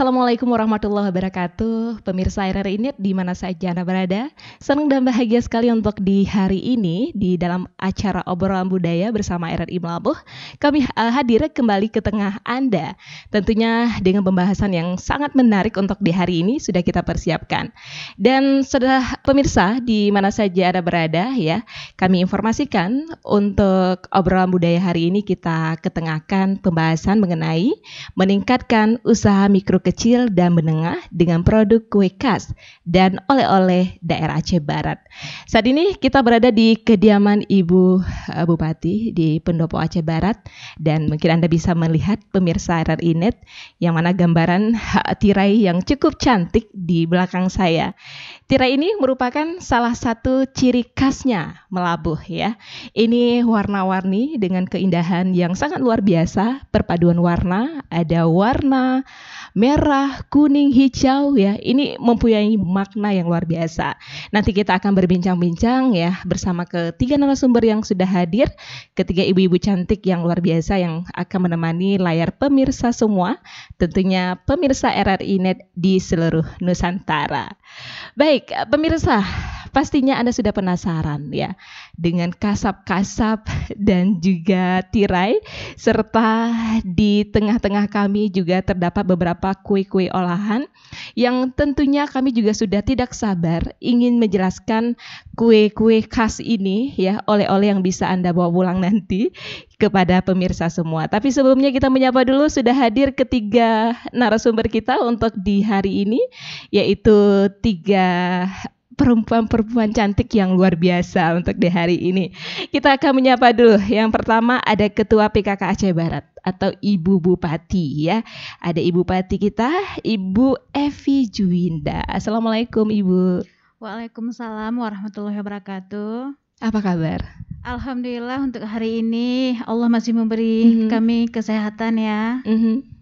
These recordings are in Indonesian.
Assalamualaikum warahmatullahi wabarakatuh Pemirsa RR ini di mana saja Anda berada Senang dan bahagia sekali untuk di hari ini Di dalam acara obrolan budaya bersama RRI Melabuh Kami eh, hadir kembali ke tengah Anda Tentunya dengan pembahasan yang sangat menarik untuk di hari ini Sudah kita persiapkan Dan sudah pemirsa di mana saja Anda berada ya Kami informasikan untuk obrolan budaya hari ini Kita ketengahkan pembahasan mengenai Meningkatkan usaha mikro kecil dan menengah dengan produk kue khas dan oleh-oleh daerah Aceh Barat. Saat ini kita berada di kediaman Ibu eh, Bupati di Pendopo Aceh Barat dan mungkin Anda bisa melihat pemirsa RRI Inet yang mana gambaran eh, tirai yang cukup cantik di belakang saya. Tirai ini merupakan salah satu ciri khasnya melabuh ya. Ini warna-warni dengan keindahan yang sangat luar biasa, perpaduan warna, ada warna merah, kuning, hijau ya. Ini mempunyai makna yang luar biasa. Nanti kita akan berbincang-bincang ya bersama ketiga narasumber yang sudah hadir, ketiga ibu-ibu cantik yang luar biasa yang akan menemani layar pemirsa semua, tentunya pemirsa RRI Net di seluruh Nusantara. Baik, pemirsa, Pastinya Anda sudah penasaran ya dengan kasap-kasap dan juga tirai serta di tengah-tengah kami juga terdapat beberapa kue-kue olahan yang tentunya kami juga sudah tidak sabar ingin menjelaskan kue-kue khas ini ya oleh-oleh yang bisa Anda bawa pulang nanti kepada pemirsa semua. Tapi sebelumnya kita menyapa dulu sudah hadir ketiga narasumber kita untuk di hari ini yaitu tiga perempuan-perempuan cantik yang luar biasa untuk di hari ini. Kita akan menyapa dulu. Yang pertama ada Ketua PKK Aceh Barat atau Ibu Bupati ya. Ada Ibu Bupati kita, Ibu Evi Juwinda. Assalamualaikum Ibu. Waalaikumsalam warahmatullahi wabarakatuh. Apa kabar? Alhamdulillah untuk hari ini Allah masih memberi mm -hmm. kami kesehatan ya. Mm -hmm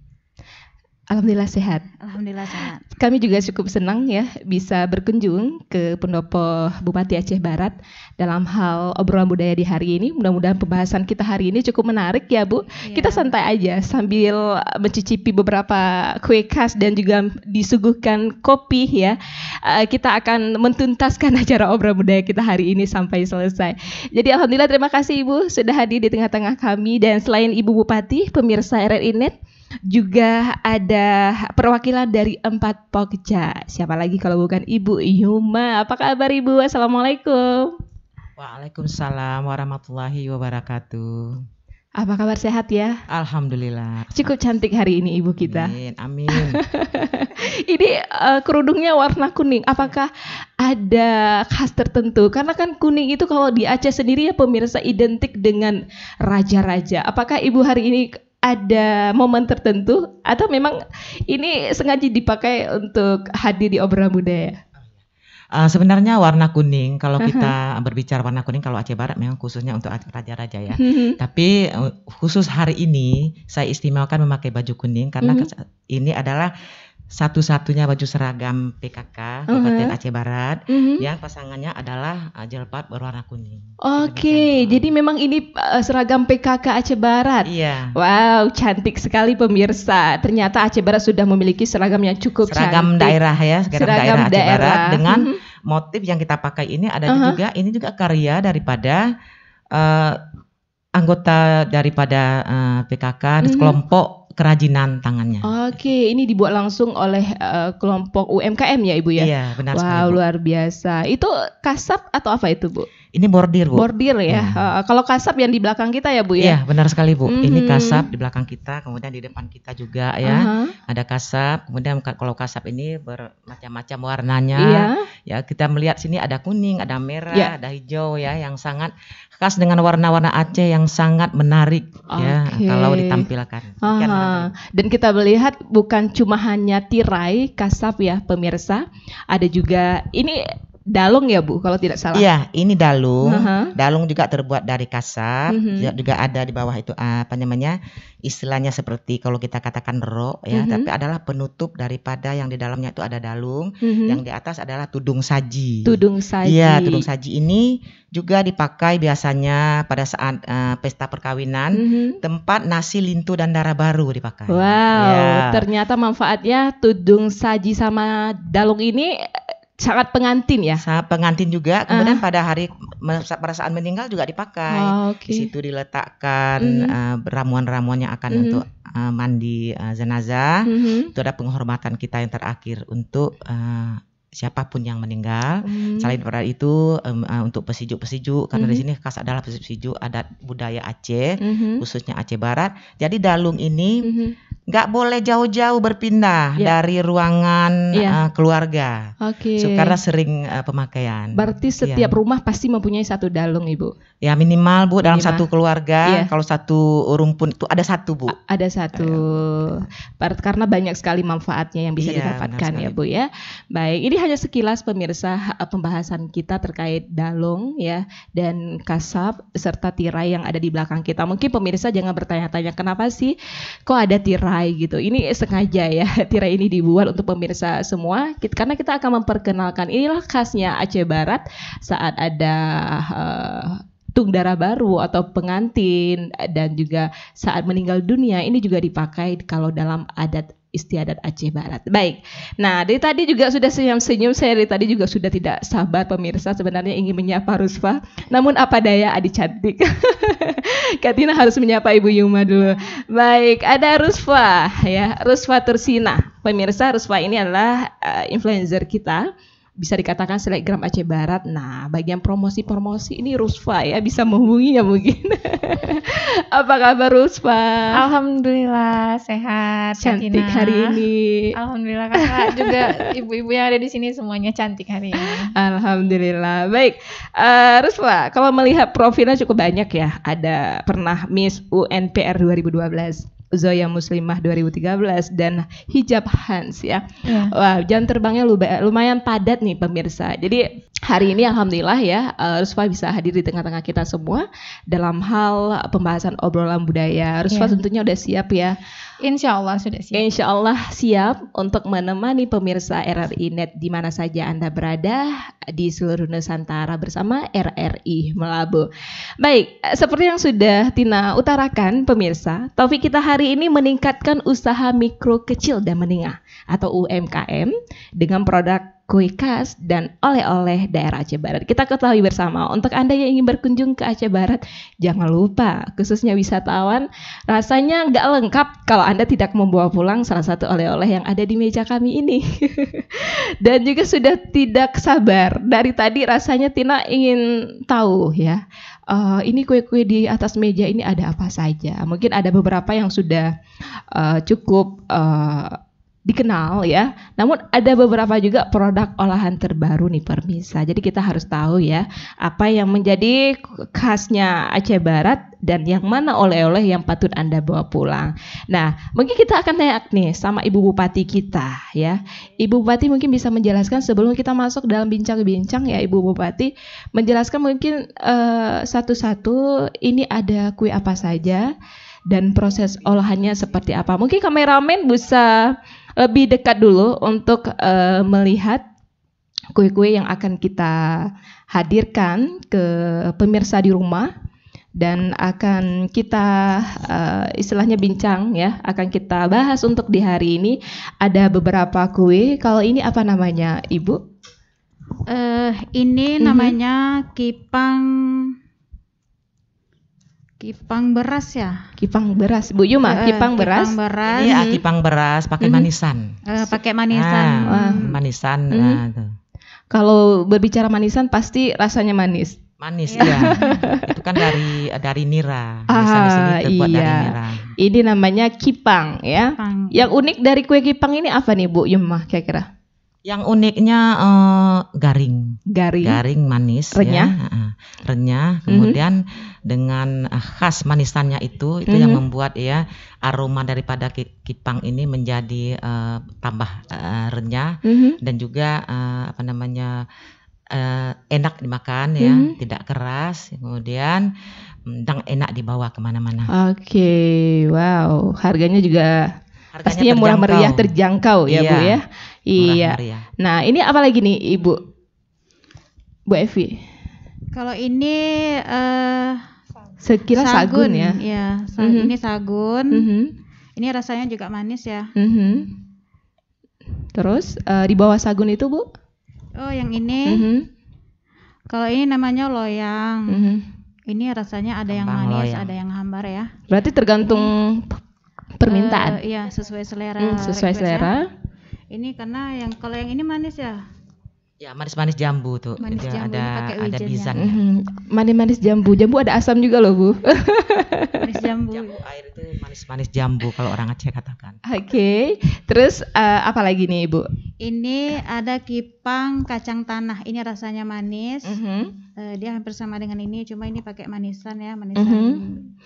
Alhamdulillah sehat. Alhamdulillah sehat. Kami juga cukup senang ya bisa berkunjung ke pendopo Bupati Aceh Barat dalam hal obrolan budaya di hari ini. Mudah-mudahan pembahasan kita hari ini cukup menarik ya Bu. Yeah. Kita santai aja sambil mencicipi beberapa kue khas dan juga disuguhkan kopi ya. Eh, kita akan mentuntaskan acara obrolan budaya kita hari ini sampai selesai. Jadi Alhamdulillah terima kasih Ibu sudah hadir di tengah-tengah kami dan selain Ibu Bupati, pemirsa RRI Net juga ada perwakilan dari empat pokja. Siapa lagi kalau bukan Ibu Yuma? Apa kabar Ibu? Assalamualaikum. Waalaikumsalam warahmatullahi wabarakatuh. Apa kabar sehat ya? Alhamdulillah. Cukup cantik hari ini Ibu kita. Amin. Amin. ini uh, kerudungnya warna kuning. Apakah ada khas tertentu? Karena kan kuning itu kalau di Aceh sendiri ya pemirsa identik dengan raja-raja. Apakah Ibu hari ini ada momen tertentu atau memang ini sengaja dipakai untuk hadir di obrolan budaya? Uh, ah, iya. ah, sebenarnya warna kuning kalau uh-huh. kita berbicara warna kuning kalau Aceh Barat memang khususnya untuk raja-raja ya. Uh-huh. Tapi eh, khusus hari ini saya istimewakan memakai baju kuning karena uh-huh. ini adalah satu-satunya baju seragam PKK Kabupaten uh -huh. Aceh Barat uh -huh. yang pasangannya adalah uh, jilbab berwarna kuning. Oke, okay, jadi memang ini uh, seragam PKK Aceh Barat. Iya. Wow, cantik sekali pemirsa. Ternyata Aceh Barat sudah memiliki seragam yang cukup seragam cantik. daerah ya, seragam, seragam daerah, daerah Aceh Barat dengan uh -huh. motif yang kita pakai ini ada uh -huh. juga ini juga karya daripada uh, anggota daripada uh, PKK uh -huh. sekelompok kerajinan tangannya. Oke, ini dibuat langsung oleh uh, kelompok UMKM ya Ibu ya? Iya, benar Wow, sekali, luar biasa. Itu kasap atau apa itu Bu? Ini bordir bu. Bordir ya. Hmm. Uh, kalau kasap yang di belakang kita ya bu ya. Iya benar sekali bu. hmm Ini kasap di belakang kita, kemudian di depan kita juga ya. Uh-huh. Ada kasap. Kemudian kalau kasap ini bermacam-macam warnanya. Iya. Ya kita melihat sini ada kuning, ada merah, yeah. ada hijau ya, yang sangat khas dengan warna-warna Aceh yang sangat menarik okay. ya kalau ditampilkan. -huh. Dan kita melihat bukan cuma hanya tirai kasap ya pemirsa, ada juga ini dalung ya Bu kalau tidak salah. Iya, ini dalung. Uh-huh. Dalung juga terbuat dari kasar uh-huh. juga ada di bawah itu apa namanya? istilahnya seperti kalau kita katakan rok ya, uh-huh. tapi adalah penutup daripada yang di dalamnya itu ada dalung, uh-huh. yang di atas adalah tudung saji. Tudung saji. Iya, tudung saji ini juga dipakai biasanya pada saat uh, pesta perkawinan, uh-huh. tempat nasi lintu dan darah baru dipakai. Wow, ya. ternyata manfaatnya tudung saji sama dalung ini sangat pengantin ya sangat pengantin juga kemudian uh. pada hari perasaan meninggal juga dipakai oh, okay. di situ diletakkan mm. uh, eh, ramuan-ramuan yang akan mm. untuk uh, mandi uh, jenazah mm -hmm. itu ada penghormatan kita yang terakhir untuk uh, siapapun yang meninggal. Hmm. Selain pada itu um, uh, untuk pesijuk-pesijuk karena hmm. di sini khas adalah pesijuk-pesijuk adat budaya Aceh, hmm. khususnya Aceh Barat. Jadi dalung ini hmm nggak boleh jauh-jauh berpindah yeah. dari ruangan yeah. Iya. uh, keluarga. Oke. Okay. So, karena sering uh, pemakaian. Berarti setiap yeah. rumah pasti mempunyai satu dalung, Ibu. Ya minimal, Bu, minimal. dalam satu keluarga yeah. kalau satu rumpun itu ada satu, Bu. A ada satu. Uh, karena banyak sekali manfaatnya yang bisa yeah, iya, didapatkan ya, Bu ya. Baik, ini hanya sekilas pemirsa pembahasan kita terkait dalung ya dan kasab serta tirai yang ada di belakang kita. Mungkin pemirsa jangan bertanya-tanya kenapa sih kok ada tirai Hai gitu. Ini sengaja ya tirai ini dibuat untuk pemirsa semua karena kita akan memperkenalkan inilah khasnya Aceh Barat saat ada uh, tung darah baru atau pengantin dan juga saat meninggal dunia ini juga dipakai kalau dalam adat istiadat Aceh Barat. Baik. Nah, dari tadi juga sudah senyum-senyum. Saya dari tadi juga sudah tidak sabar pemirsa sebenarnya ingin menyapa Rusfa. Namun apa daya adik cantik. Katina harus menyapa Ibu Yuma dulu. Baik, ada Rusfa ya, Rusfa Tursina. Pemirsa, Rusfa ini adalah uh, influencer kita bisa dikatakan selegram Aceh Barat. Nah, bagian promosi-promosi ini Rusfa ya bisa menghubunginya mungkin. Apa kabar Rusfa? Alhamdulillah sehat. Cantik Katina. hari ini. Alhamdulillah kakak juga ibu-ibu yang ada di sini semuanya cantik hari ini. Alhamdulillah. Baik, uh, Rusfa, kalau melihat profilnya cukup banyak ya. Ada pernah Miss UNPR 2012 Zoya Muslimah 2013 dan hijab Hans ya. Yeah. Wah, jam terbangnya lumayan padat nih pemirsa. Jadi hari ini alhamdulillah ya eh, Rusfa bisa hadir di tengah-tengah kita semua dalam hal pembahasan obrolan budaya. Iya. Rusfa yeah. tentunya udah siap ya. Insya Allah sudah siap. Insya Allah siap untuk menemani pemirsa RRI Net di mana saja Anda berada di seluruh Nusantara bersama RRI Melabu. Baik, eh, seperti yang sudah Tina utarakan pemirsa, topik kita hari ini meningkatkan usaha mikro kecil dan menengah atau UMKM dengan produk kue khas dan oleh-oleh daerah Aceh Barat. Kita ketahui bersama, untuk Anda yang ingin berkunjung ke Aceh Barat, jangan lupa, khususnya wisatawan, rasanya nggak lengkap kalau Anda tidak membawa pulang salah satu oleh-oleh yang ada di meja kami ini. dan juga sudah tidak sabar, dari tadi rasanya Tina ingin tahu ya, uh, ini kue-kue di atas meja ini ada apa saja. Mungkin ada beberapa yang sudah uh, cukup... Uh, dikenal ya. Namun ada beberapa juga produk olahan terbaru nih permisa. Jadi kita harus tahu ya apa yang menjadi khasnya Aceh Barat dan yang mana oleh-oleh yang patut Anda bawa pulang. Nah, mungkin kita akan tanya nih sama Ibu Bupati kita ya. Ibu Bupati mungkin bisa menjelaskan sebelum kita masuk dalam bincang-bincang ya Ibu Bupati menjelaskan mungkin satu eh, satu-satu ini ada kue apa saja dan proses olahannya seperti apa. Mungkin kameramen bisa lebih dekat dulu untuk uh, melihat kue-kue yang akan kita hadirkan ke pemirsa di rumah dan akan kita uh, istilahnya bincang ya akan kita bahas untuk di hari ini ada beberapa kue kalau ini apa namanya ibu uh, ini mm -hmm. namanya kipang Kipang beras ya? Kipang beras, Bu Yuma. Uh, eh, kipang beras. Kipang beras. Iya, kipang beras pakai mhm. manisan. Uh, pakai manisan. Ah, uh. manisan. -hmm. nah, Kalau berbicara manisan pasti rasanya manis. Manis ya. Itu kan dari dari nira. Ah, manisan ah, di sini iya. dari nira. Ini namanya kipang ya. Kipang. Yang unik dari kue kipang ini apa nih, Bu Yuma kira-kira? Yang uniknya uh, garing. Garing. Garing manis renyah. ya. Uh, renyah. Mhm. Kemudian mm -hmm. dengan eh, khas manisannya itu itu mm -hmm. yang mhm. membuat ya aroma daripada kipang ini menjadi uh, tambah uh, renyah mm -hmm. dan juga uh, apa namanya uh, enak dimakan ya, mm -hmm. tidak keras. Kemudian dan enak dibawa kemana-mana. Oke, okay, wow, harganya juga harganya pastinya terjangkau. murah meriah, terjangkau ya iya. bu ya. Iya. iya. nah, ini apa lagi nih, Ibu? Bu Evi. Kalau ini eh uh, sekira sagun, sagun ya. Iya, sagun, mm -hmm. ini sagun. Mm -hmm. Ini rasanya juga manis ya. Mm -hmm. Terus uh, di bawah sagun itu, Bu? Oh, yang ini. Mm -hmm. Kalau ini namanya loyang. Mm -hmm. Ini rasanya ada yang manis, loyang. ada yang hambar ya. Berarti tergantung ini, mhm. permintaan. Uh, iya, sesuai selera. Mm, sesuai selera. Ya ini karena yang kalau yang ini manis ya Ya manis-manis jambu tuh. Manis jambu ada ada bisan. Ya. mm Manis-manis jambu. Jambu ada asam juga loh bu. manis jambu. Jambu air itu manis-manis jambu kalau orang Aceh katakan. Oke. Okay. Terus uh, apa lagi nih ibu? Ini ada kipang kacang tanah. Ini rasanya manis. Mm-hmm. Uh, dia hampir sama dengan ini, cuma ini pakai manisan ya manisan.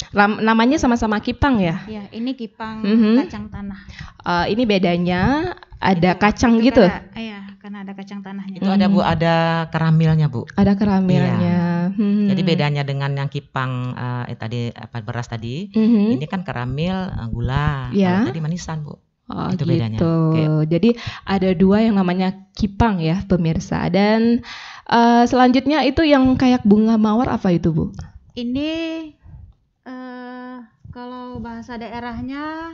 Mm-hmm. namanya sama-sama kipang ya? Ya ini kipang mm-hmm. kacang tanah. Uh, ini bedanya ada iya, kacang itu gitu. iya, karena ada kacang tanahnya. Itu ada Bu, hmm. ada keramilnya, Bu. Ada keramilnya. Iya. Hmm. Jadi bedanya dengan yang kipang uh, eh, tadi apa beras tadi, hmm. ini kan keramil uh, gula. Ya. tadi manisan, Bu. Oh, itu gitu. bedanya. Okay. Jadi ada dua yang namanya kipang ya, pemirsa. Dan uh, selanjutnya itu yang kayak bunga mawar apa itu, Bu? Ini uh, kalau bahasa daerahnya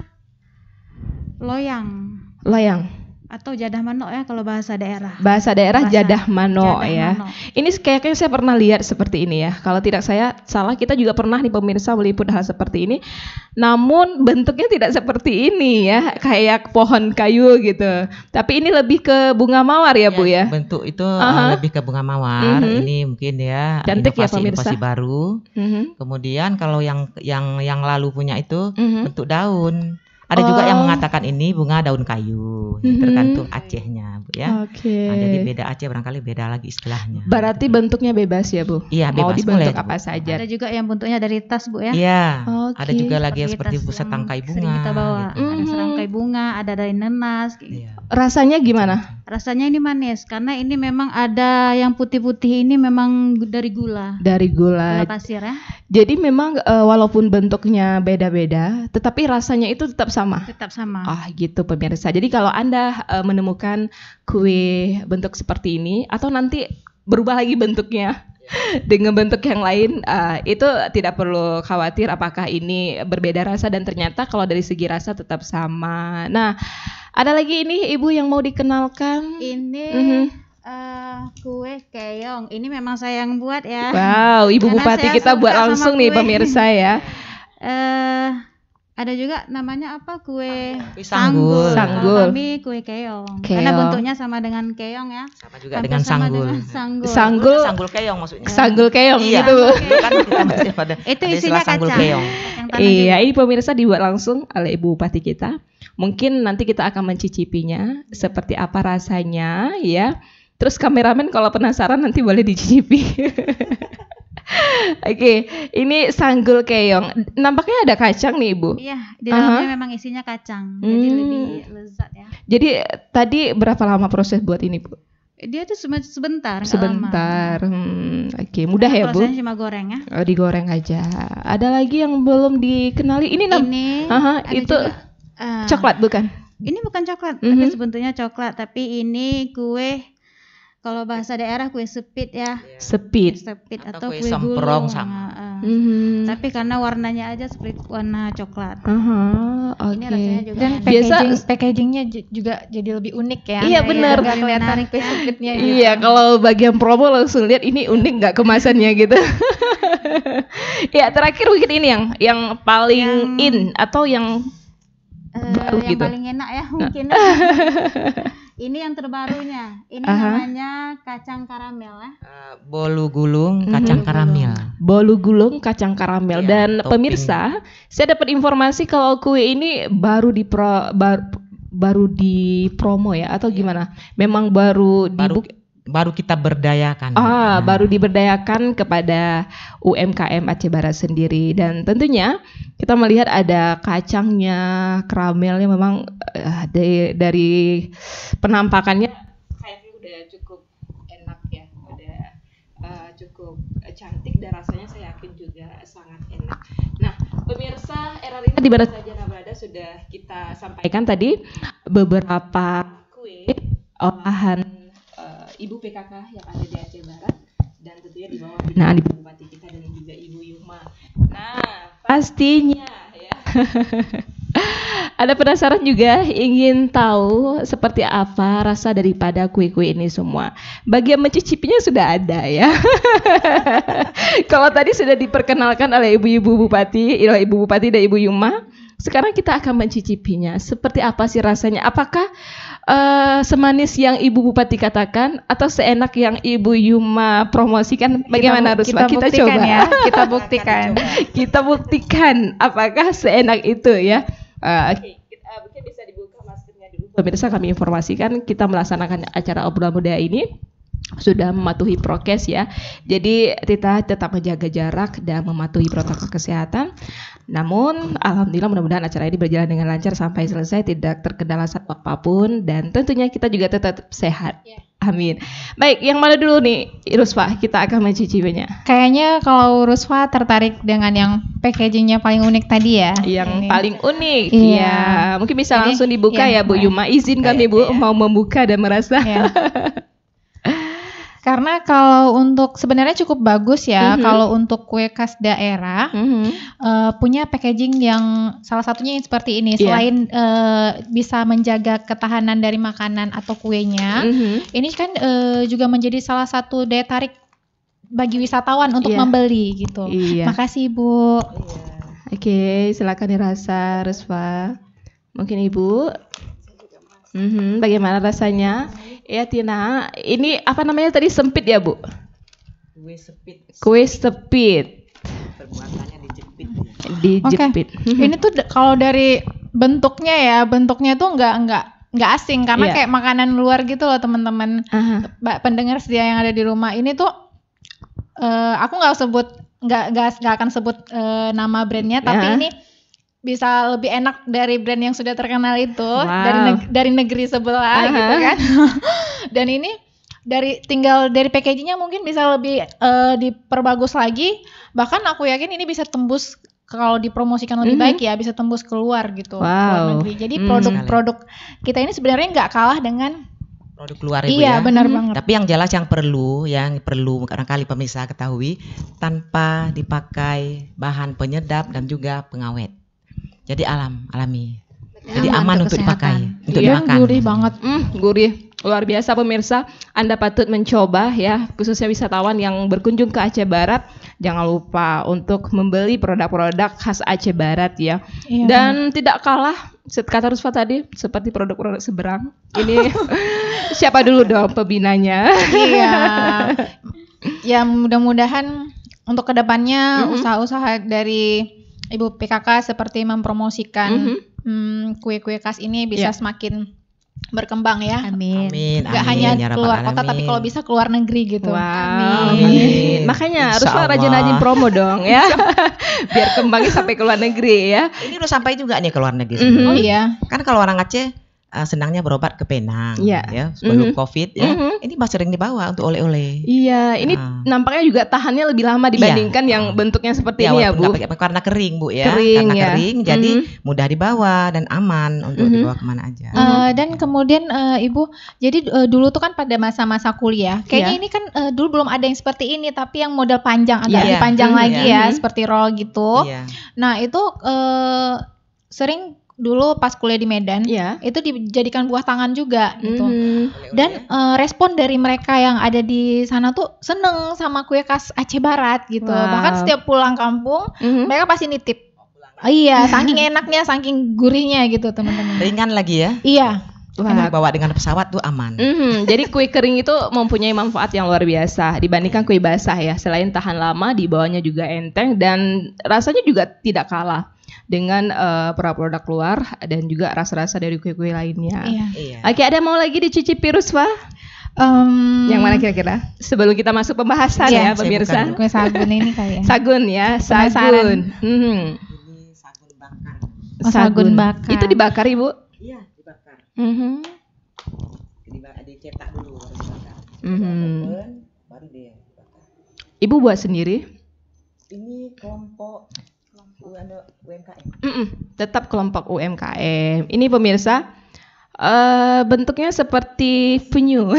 loyang. Layang atau jadah mano ya kalau bahasa daerah. Bahasa daerah bahasa jadah mano jadah ya. Mano. Ini kayaknya saya pernah lihat seperti ini ya. Kalau tidak saya salah kita juga pernah nih pemirsa meliput hal seperti ini. Namun bentuknya tidak seperti ini ya, kayak pohon kayu gitu. Tapi ini lebih ke bunga mawar ya, ya Bu ya. Bentuk itu uh-huh. lebih ke bunga mawar. Uh-huh. Ini mungkin ya Cantik inovasi ya, pemirsa. inovasi baru. Uh-huh. Kemudian kalau yang yang yang lalu punya itu uh-huh. bentuk daun. Ada oh. juga yang oh. mengatakan ini bunga daun kayu, mm -hmm. tergantung Acehnya ya. Oke. Okay. Nah, ada di beda Aceh barangkali beda lagi istilahnya. Berarti gitu. bentuknya bebas ya Bu? Iya bebas. Mau dibentuk boleh, apa saja. Ada juga yang bentuknya dari tas Bu ya? Iya. Okay. Ada juga lagi yang seperti busa tangkai bunga. kita bawa. Gitu. Mm-hmm. Ada serangkai bunga, ada dari nenas. Gitu. Iya. Rasanya gimana? Rasanya ini manis karena ini memang ada yang putih-putih ini memang dari gula. Dari gula. Gula pasir ya. Jadi memang eh, walaupun bentuknya beda-beda, tetapi rasanya itu tetap sama. Tetap sama. Ah oh, gitu pemirsa. Jadi kalau anda eh, menemukan kue bentuk seperti ini atau nanti berubah lagi bentuknya iya. dengan bentuk yang lain uh, itu tidak perlu khawatir apakah ini berbeda rasa dan ternyata kalau dari segi rasa tetap sama. Nah, ada lagi ini ibu yang mau dikenalkan. Ini mm -hmm. uh, kue keong. Ini memang saya yang buat ya. Wow, ibu Karena bupati kita buat langsung nih pemirsa ya. uh, Ada juga namanya apa kue sanggul. kue keong. keong. Karena bentuknya sama dengan keong ya. Sama juga Hampir dengan sama sanggul. Dengan sanggul. Sanggul. Sanggul keong maksudnya. Sanggul keong iya. gitu. Itu isinya kaca Keong. Iya, ini pemirsa dibuat langsung oleh Ibu Bupati kita. Mungkin nanti kita akan mencicipinya iya. seperti apa rasanya ya. Terus kameramen kalau penasaran nanti boleh dicicipi. Oke, ini sanggul keong. Nampaknya ada kacang nih, Bu. Iya, di dalamnya uh -huh. memang isinya kacang. Jadi hmm. lebih lezat ya. Jadi tadi berapa lama proses buat ini, Bu? Dia tuh sebentar, sebentar. Hmm, Oke, okay. mudah ya Prosesnya bu. Prosesnya cuma goreng ya. Oh, digoreng aja. Ada lagi yang belum dikenali. Ini nam. Ini. Aha, itu juga, uh, coklat bukan? Ini bukan coklat, mm -hmm. tapi mhm. sebetulnya coklat. Tapi ini kue kalau bahasa daerah kue sepit ya. Iya. Sepit. Sepit atau, atau kue, kue semprong gulung. sama. Uh, mm-hmm. Tapi karena warnanya aja seperti warna coklat. Uh-huh, okay. rasanya juga dan packaging, biasa packagingnya juga jadi lebih unik ya. Iya benar. Ya, kelihatan kue sepitnya. Gitu. Iya kalau bagian promo langsung lihat ini unik nggak kemasannya gitu. ya terakhir mungkin ini yang yang paling yang... in atau yang Uh, eh, Baru yang gitu. paling enak ya nah. mungkin. ini yang terbarunya. Ini uh -huh. namanya kacang karamel ya. Uh, bolu gulung mhm. kacang mm -hmm. karamel. Bolu gulung iya. kacang karamel iya, dan topping. pemirsa, saya dapat informasi kalau kue ini baru di pro, bar, baru di promo ya atau iya. gimana? Memang baru, baru di baru kita berdayakan. Ah, nah. baru diberdayakan kepada UMKM Aceh Barat sendiri dan tentunya kita melihat ada kacangnya, karamelnya memang uh, eh, dari, dari penampakannya kayaknya udah cukup enak ya, udah uh, cukup cantik dan rasanya saya yakin juga sangat enak. Nah, pemirsa era ini di Barat saja Berada sudah kita sampaikan tadi beberapa kue olahan Ibu PKK yang ada di Aceh Barat dan tentunya di bawah nah, di Bupati kita dan juga Ibu Yuma. Nah, pastinya ya. ada penasaran juga ingin tahu seperti apa rasa daripada kue-kue ini semua. Bagian mencicipinya sudah ada ya. Kalau tadi sudah diperkenalkan oleh ibu-ibu bupati, ibu ibu bupati dan ibu Yuma, sekarang kita akan mencicipinya. Seperti apa sih rasanya? Apakah uh, semanis yang Ibu Bupati katakan atau seenak yang Ibu Yuma promosikan? Bagaimana harus Kita, kita coba ya. Kita buktikan. kita buktikan apakah seenak itu ya. Uh, eh, okay. Eh, bisa dibuka maskernya dulu. Pemirsa kami informasikan kita melaksanakan acara obrolan muda ini sudah mematuhi prokes ya. Jadi kita tetap menjaga jarak dan mematuhi protokol kesehatan. Namun, alhamdulillah mudah-mudahan acara ini berjalan dengan lancar sampai selesai, tidak terkendala satu apapun, dan tentunya kita juga tetap sehat. Yeah. Amin. Baik, yang mana dulu nih, Ruswa? Kita akan mencicipinya. Kayaknya kalau Ruswa tertarik dengan yang packagingnya paling unik tadi ya. Yang ini. paling unik, iya. Yeah. Mungkin bisa langsung dibuka yeah. ya, Bu Yuma. Izin kami, Bu, yeah. mau membuka dan merasa. Yeah. Karena kalau untuk sebenarnya cukup bagus ya mm-hmm. kalau untuk kue khas daerah mm-hmm. uh, punya packaging yang salah satunya yang seperti ini. Yeah. Selain uh, bisa menjaga ketahanan dari makanan atau kuenya, mm-hmm. ini kan uh, juga menjadi salah satu daya tarik bagi wisatawan untuk yeah. membeli gitu. Yeah. Makasih Ibu. Yeah. Oke, okay, silakan dirasa Reswa. Mungkin Ibu. Mm-hmm, bagaimana rasanya? Ya Tina, ini apa namanya tadi sempit ya Bu? Kue sempit. Kue sempit. Perbuatannya dijepit. Ya. Dijepit. Okay. ini tuh kalau dari bentuknya ya, bentuknya tuh nggak nggak nggak asing karena yeah. kayak makanan luar gitu loh teman-teman. Uh -huh. Pendengar setia yang ada di rumah ini tuh uh, aku nggak sebut nggak nggak akan sebut uh, nama brandnya, tapi ini bisa lebih enak dari brand yang sudah terkenal itu wow. dari neg dari negeri sebelah uh -huh. gitu kan dan ini dari tinggal dari packagingnya mungkin bisa lebih uh, diperbagus lagi bahkan aku yakin ini bisa tembus kalau dipromosikan lebih mm -hmm. baik ya bisa tembus keluar gitu wow. luar negeri jadi produk-produk mm-hmm. mm. kita ini sebenarnya nggak kalah dengan produk luar ibu iya, ya. benar hmm. banget. Tapi yang jelas yang perlu, ya, yang perlu kali pemirsa ketahui tanpa dipakai bahan penyedap dan juga pengawet. Jadi alam, alami. Jadi aman, untuk, untuk dipakai, untuk iya, dimakan. gurih banget. Mm, gurih. Luar biasa pemirsa, Anda patut mencoba ya, khususnya wisatawan yang berkunjung ke Aceh Barat, jangan lupa untuk membeli produk-produk khas Aceh Barat ya. Iya. Dan tidak kalah kata Rusfa tadi seperti produk-produk seberang. Ini siapa dulu dong pembinanya? iya. Ya mudah-mudahan untuk kedepannya mm -hmm. usaha-usaha dari ibu PKK seperti mempromosikan mm -hmm. kue khas ini bisa yeah. semakin berkembang ya. Amin. Amin. Gak amin. hanya ya keluar kota amin. tapi kalau bisa keluar negeri gitu. Wow. Amin. amin. Makanya harus rajin-rajin promo dong ya. Biar kembangnya sampai keluar negeri ya. Ini udah sampai juga nih keluar negeri. Mm -hmm. Oh iya. Kan kalau orang Aceh uh, senangnya berobat ke Penang yeah. ya sebelum mm -hmm. COVID ya. Mm -hmm. Ini masih sering dibawa untuk oleh-oleh. Iya, -oleh. ini uh. nampaknya juga tahannya lebih lama iya. dibandingkan yeah. yang bentuknya seperti ya, ini ya, Bu. pakai, karena kering, Bu ya. Kering, karena ya. kering mm -hmm. jadi mm-hmm. mudah dibawa dan aman untuk mm -hmm. dibawa kemana aja. Uh, dan kemudian uh, Ibu, jadi uh, dulu tuh kan pada masa-masa kuliah, iya. kayaknya yeah. ini kan uh, dulu belum ada yang seperti ini tapi yang model panjang agak yeah. lebih panjang mm -hmm. lagi ya, mm -hmm. seperti roll gitu. Yeah. Nah, itu uh, sering dulu pas kuliah di Medan yeah. itu dijadikan buah tangan juga gitu mhm. dan uh, respon dari mereka yang ada di sana tuh seneng sama kue khas Aceh Barat gitu wow. bahkan setiap pulang kampung mm-hmm. mereka pasti nitip oh, iya saking enaknya saking gurihnya gitu teman-teman ringan lagi ya iya Emang bawa dengan pesawat tuh aman. Mm-hmm. Jadi kue kering itu mempunyai manfaat yang luar biasa dibandingkan kue basah ya. Selain tahan lama, dibawanya juga enteng dan rasanya juga tidak kalah dengan uh, produk-produk luar dan juga rasa-rasa dari kue-kue lainnya. Iya. iya. Oke, ada mau lagi dicicipi Ruswa? Um, yang mana kira-kira? Sebelum kita masuk pembahasan iya, ya pemirsa. Kue sagun ini kayaknya. Sagun ya, sagun. Hmm. Ini sagun bakar. Oh, sagun. sagun bakar. Itu dibakar ibu? Iya, dibakar. Mm -hmm. dicetak dulu baru dibakar. Mm -hmm. baru dia Ibu buat sendiri? Ini kelompok kelompok UMKM. Mm -mm, tetap kelompok UMKM. Ini pemirsa uh, bentuknya seperti penyu.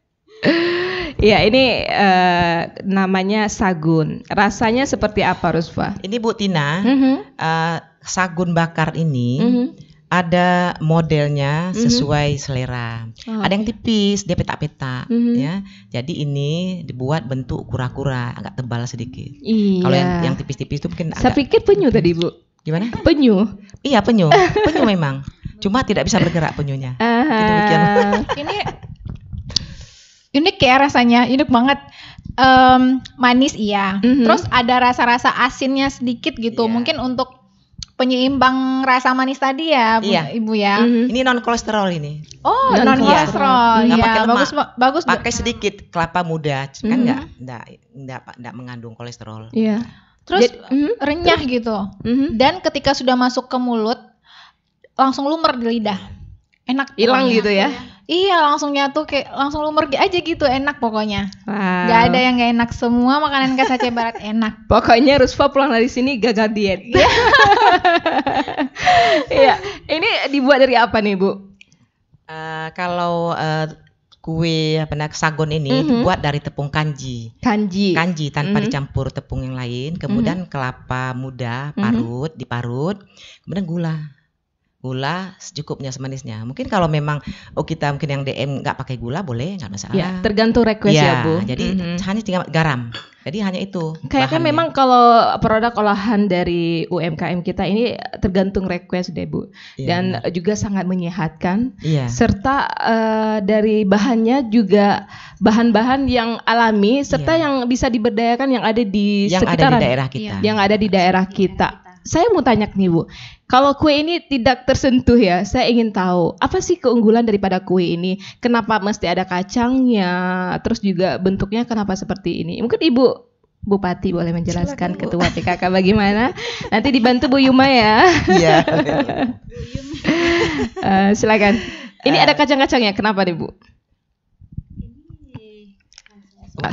ya ini uh, namanya sagun. Rasanya seperti apa, Rusfa? Ini Bu Tina, mm -hmm. uh, sagun bakar ini. Mm -hmm ada modelnya mhm. sesuai mm -hmm. selera. Oh, ada yang tipis, dia peta-peta mm -hmm. ya. Jadi ini dibuat bentuk kura-kura agak tebal sedikit. Iya. Kalau yang yang tipis-tipis itu mungkin agak Saya pikir penyu tadi, Bu. Gimana? Penyu. Iya, penyu. Penyu memang. Cuma tidak bisa bergerak penyunya. Uh, ini unik ya rasanya, unik banget. Um, manis iya. Mm -hmm. Terus ada rasa-rasa asinnya sedikit gitu. Yeah. Mungkin untuk penyeimbang rasa manis tadi ya, Bu, iya. Ibu ya. Mm-hmm. Ini non kolesterol ini. Oh, non kolesterol. Iya, pakai nah, lemak. bagus bagus. Pakai sedikit kelapa muda, mm-hmm. kan enggak mhm. enggak enggak enggak mengandung kolesterol. Iya. Terus Jadi, mm-hmm. renyah terus, gitu. Mm-hmm. Dan ketika sudah masuk ke mulut langsung lumer di lidah. Enak hilang gitu ya. ya Iya langsung nyatu kayak langsung lumer aja gitu enak pokoknya. Wow. Gak ada yang gak enak semua makanan khas Aceh Barat enak. Pokoknya Rusfa pulang dari sini gagal diet. Iya. iya. Ini dibuat dari apa nih Bu? Uh, kalau uh, kue apa sagon ini mm -hmm. dibuat dari tepung kanji. Kanji. Kanji tanpa mm -hmm. dicampur tepung yang lain, kemudian mm -hmm. kelapa muda parut, mm -hmm. diparut, kemudian gula gula secukupnya semanisnya. Mungkin kalau memang oh kita mungkin yang DM nggak pakai gula boleh nggak masalah. Ya, tergantung request ya, ya Bu. Jadi mm-hmm. hanya tinggal garam. Jadi hanya itu. Kayaknya memang kalau produk olahan dari UMKM kita ini tergantung request deh Bu. Ya. Dan juga sangat menyehatkan. Ya. Serta uh, dari bahannya juga bahan-bahan yang alami serta ya. yang bisa diberdayakan yang ada di yang sekitaran. Ada di daerah kita. Iya. Yang ada di daerah kita saya mau tanya nih Bu, kalau kue ini tidak tersentuh ya, saya ingin tahu apa sih keunggulan daripada kue ini? Kenapa mesti ada kacangnya? Terus juga bentuknya kenapa seperti ini? Mungkin Ibu Bupati boleh menjelaskan Silakan, ketua PKK bagaimana? Nanti dibantu Bu Yuma ya. Iya. uh, silakan. Ini uh, ada eh. kacang-kacangnya, kenapa nih Bu? Ini... Oh, ah,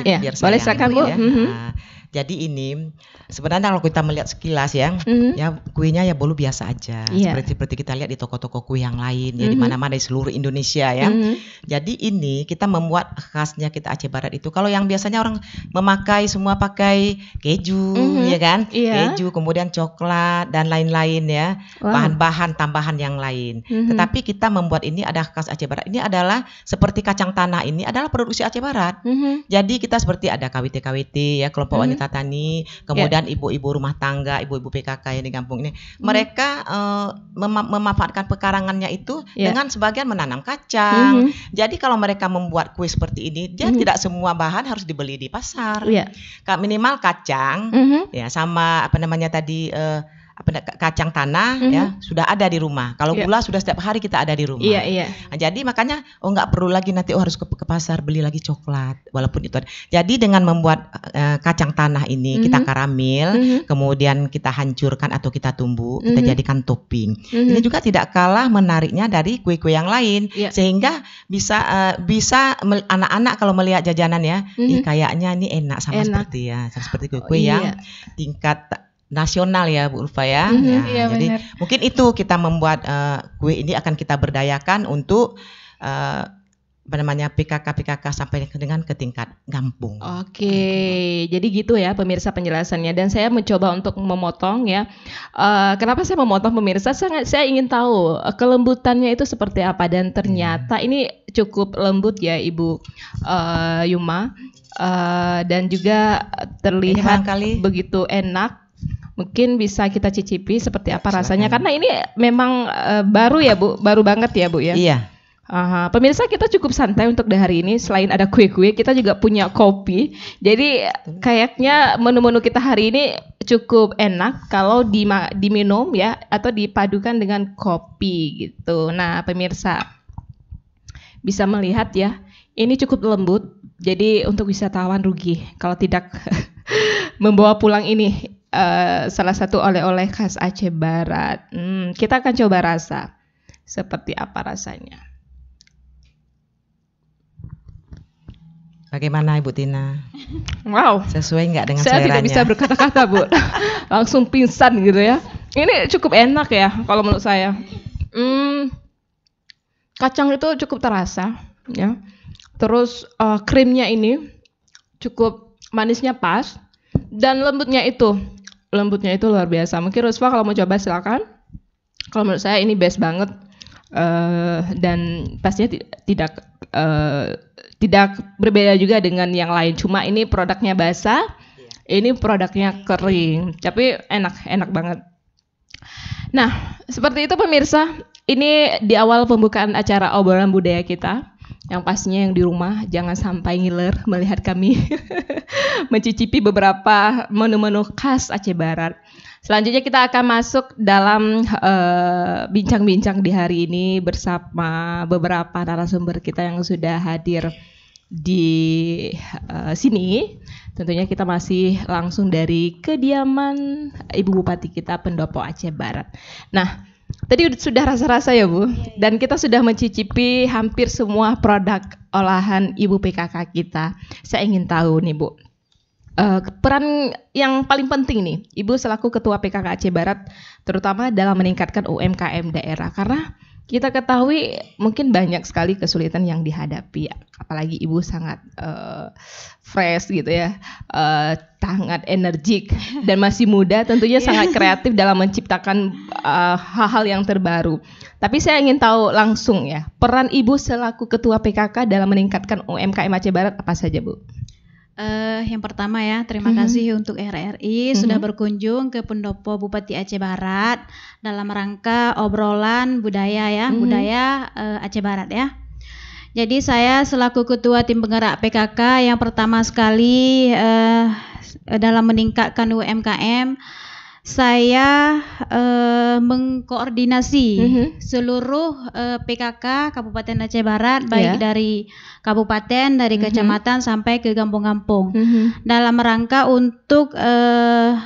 ya. biar saya. Boleh silakan Bu. Ya. Mm-hmm. Nah, jadi ini sebenarnya kalau kita melihat sekilas ya, mm-hmm. ya kuenya ya bolu biasa aja. Yeah. Seperti seperti kita lihat di toko-toko kue yang lain, mm-hmm. ya di mhm. mana-mana di seluruh Indonesia ya. Mm-hmm. Jadi ini kita membuat khasnya kita Aceh Barat itu. Kalau yang biasanya orang memakai semua pakai keju, mm-hmm. ya kan? Yeah. Keju, kemudian coklat dan lain-lain ya, wow. bahan-bahan tambahan yang lain. Mm-hmm. Tetapi kita membuat ini ada khas Aceh Barat. Ini adalah seperti kacang tanah ini adalah produksi Aceh Barat. Mm-hmm. Jadi kita seperti ada KWT-KWT ya kelompok mm-hmm. wanita Tatani, ya. kemudian ibu-ibu yeah. rumah tangga, ibu-ibu PKK yang di kampung ini, hmm. mereka uh, eh, mem memanfaatkan pekarangannya itu yeah. dengan sebagian menanam kacang. Mm -hmm. Jadi kalau mereka membuat kue seperti ini, dia mm -hmm. tidak semua bahan harus dibeli di pasar. Yeah. Minimal kacang, mm -hmm. ya sama apa namanya tadi. Uh, apa kacang tanah mm -hmm. ya mhm. sudah ada di rumah. Kalau yeah. gula sudah setiap hari kita ada di rumah. yeah, iya, iya. Yeah. jadi makanya oh nggak perlu lagi nanti oh harus ke, ke pasar beli lagi coklat walaupun itu. Ada. Jadi dengan membuat uh, kacang tanah ini mm -hmm. kita mhm. karamel, mm -hmm. kemudian kita hancurkan atau kita tumbuh, mm -hmm. kita mhm. jadikan topping. Mm -hmm. Ini juga tidak kalah menariknya dari kue-kue yang lain yeah. sehingga bisa uh, bisa anak-anak kalau melihat jajanan ya, mm -hmm. kayaknya ini enak sama enak. seperti ya, sama seperti kue-kue oh, yang iya. tingkat nasional ya Bu Ulfa ya. Mm-hmm, ya iya, jadi bener. mungkin itu kita membuat uh, kue ini akan kita berdayakan untuk uh, apa namanya PKK PKK sampai dengan ke tingkat kampung. Oke, okay. jadi gitu ya pemirsa penjelasannya dan saya mencoba untuk memotong ya. Uh, kenapa saya memotong pemirsa? Saya saya ingin tahu kelembutannya itu seperti apa dan ternyata hmm. ini cukup lembut ya Ibu uh, Yuma uh, dan juga terlihat begitu enak Mungkin bisa kita cicipi seperti apa Silahkan. rasanya karena ini memang uh, baru ya Bu, baru banget ya Bu ya. Iya. Aha. Pemirsa kita cukup santai untuk hari ini. Selain ada kue-kue, kita juga punya kopi. Jadi kayaknya menu-menu kita hari ini cukup enak kalau diminum ya atau dipadukan dengan kopi gitu. Nah pemirsa bisa melihat ya, ini cukup lembut. Jadi untuk wisatawan rugi kalau tidak membawa pulang ini uh, salah satu oleh-oleh khas Aceh Barat. Hmm, kita akan coba rasa seperti apa rasanya. Bagaimana Ibu Tina? Wow. Sesuai nggak dengan saya seleranya? tidak bisa berkata-kata Bu. Langsung pingsan gitu ya. Ini cukup enak ya kalau menurut saya. Hmm, kacang itu cukup terasa ya. Terus uh, krimnya ini cukup manisnya pas dan lembutnya itu lembutnya itu luar biasa. Mungkin Rusfa kalau mau coba silakan. Kalau menurut saya ini best banget uh, dan pastinya tidak uh, tidak berbeda juga dengan yang lain. Cuma ini produknya basah, iya. ini produknya kering, tapi enak enak banget. Nah, seperti itu pemirsa. Ini di awal pembukaan acara obrolan budaya kita yang pastinya yang di rumah jangan sampai ngiler melihat kami mencicipi beberapa menu-menu khas Aceh Barat. Selanjutnya kita akan masuk dalam eh, bincang-bincang uh, di hari ini bersama beberapa narasumber kita yang sudah hadir di uh, sini. Tentunya kita masih langsung dari kediaman Ibu Bupati kita Pendopo Aceh Barat. Nah, Tadi sudah rasa-rasa ya Bu, iya, iya. dan kita sudah mencicipi hampir semua produk olahan Ibu PKK kita. Saya ingin tahu nih Bu, uh, peran yang paling penting nih Ibu selaku Ketua PKK Aceh Barat, terutama dalam meningkatkan UMKM daerah. Karena kita ketahui mungkin banyak sekali kesulitan yang dihadapi, apalagi ibu sangat uh, fresh gitu ya, uh, sangat energik dan masih muda, tentunya iya. sangat kreatif dalam menciptakan eh, hal-hal uh, hal -hal yang terbaru. Tapi saya ingin tahu langsung ya, peran ibu selaku ketua PKK dalam meningkatkan UMKM Aceh Barat apa saja, Bu? Uh, yang pertama ya, terima mm-hmm. kasih untuk RRI mm-hmm. sudah berkunjung ke pendopo Bupati Aceh Barat dalam rangka obrolan budaya ya, mm-hmm. budaya uh, Aceh Barat ya. Jadi saya selaku ketua tim penggerak PKK yang pertama sekali uh, dalam meningkatkan UMKM saya uh, mengkoordinasi mm-hmm. seluruh uh, eh, PKK Kabupaten Aceh Barat baik ya. dari kabupaten, dari mm-hmm. kecamatan sampai ke kampung-kampung mm-hmm. dalam rangka untuk uh,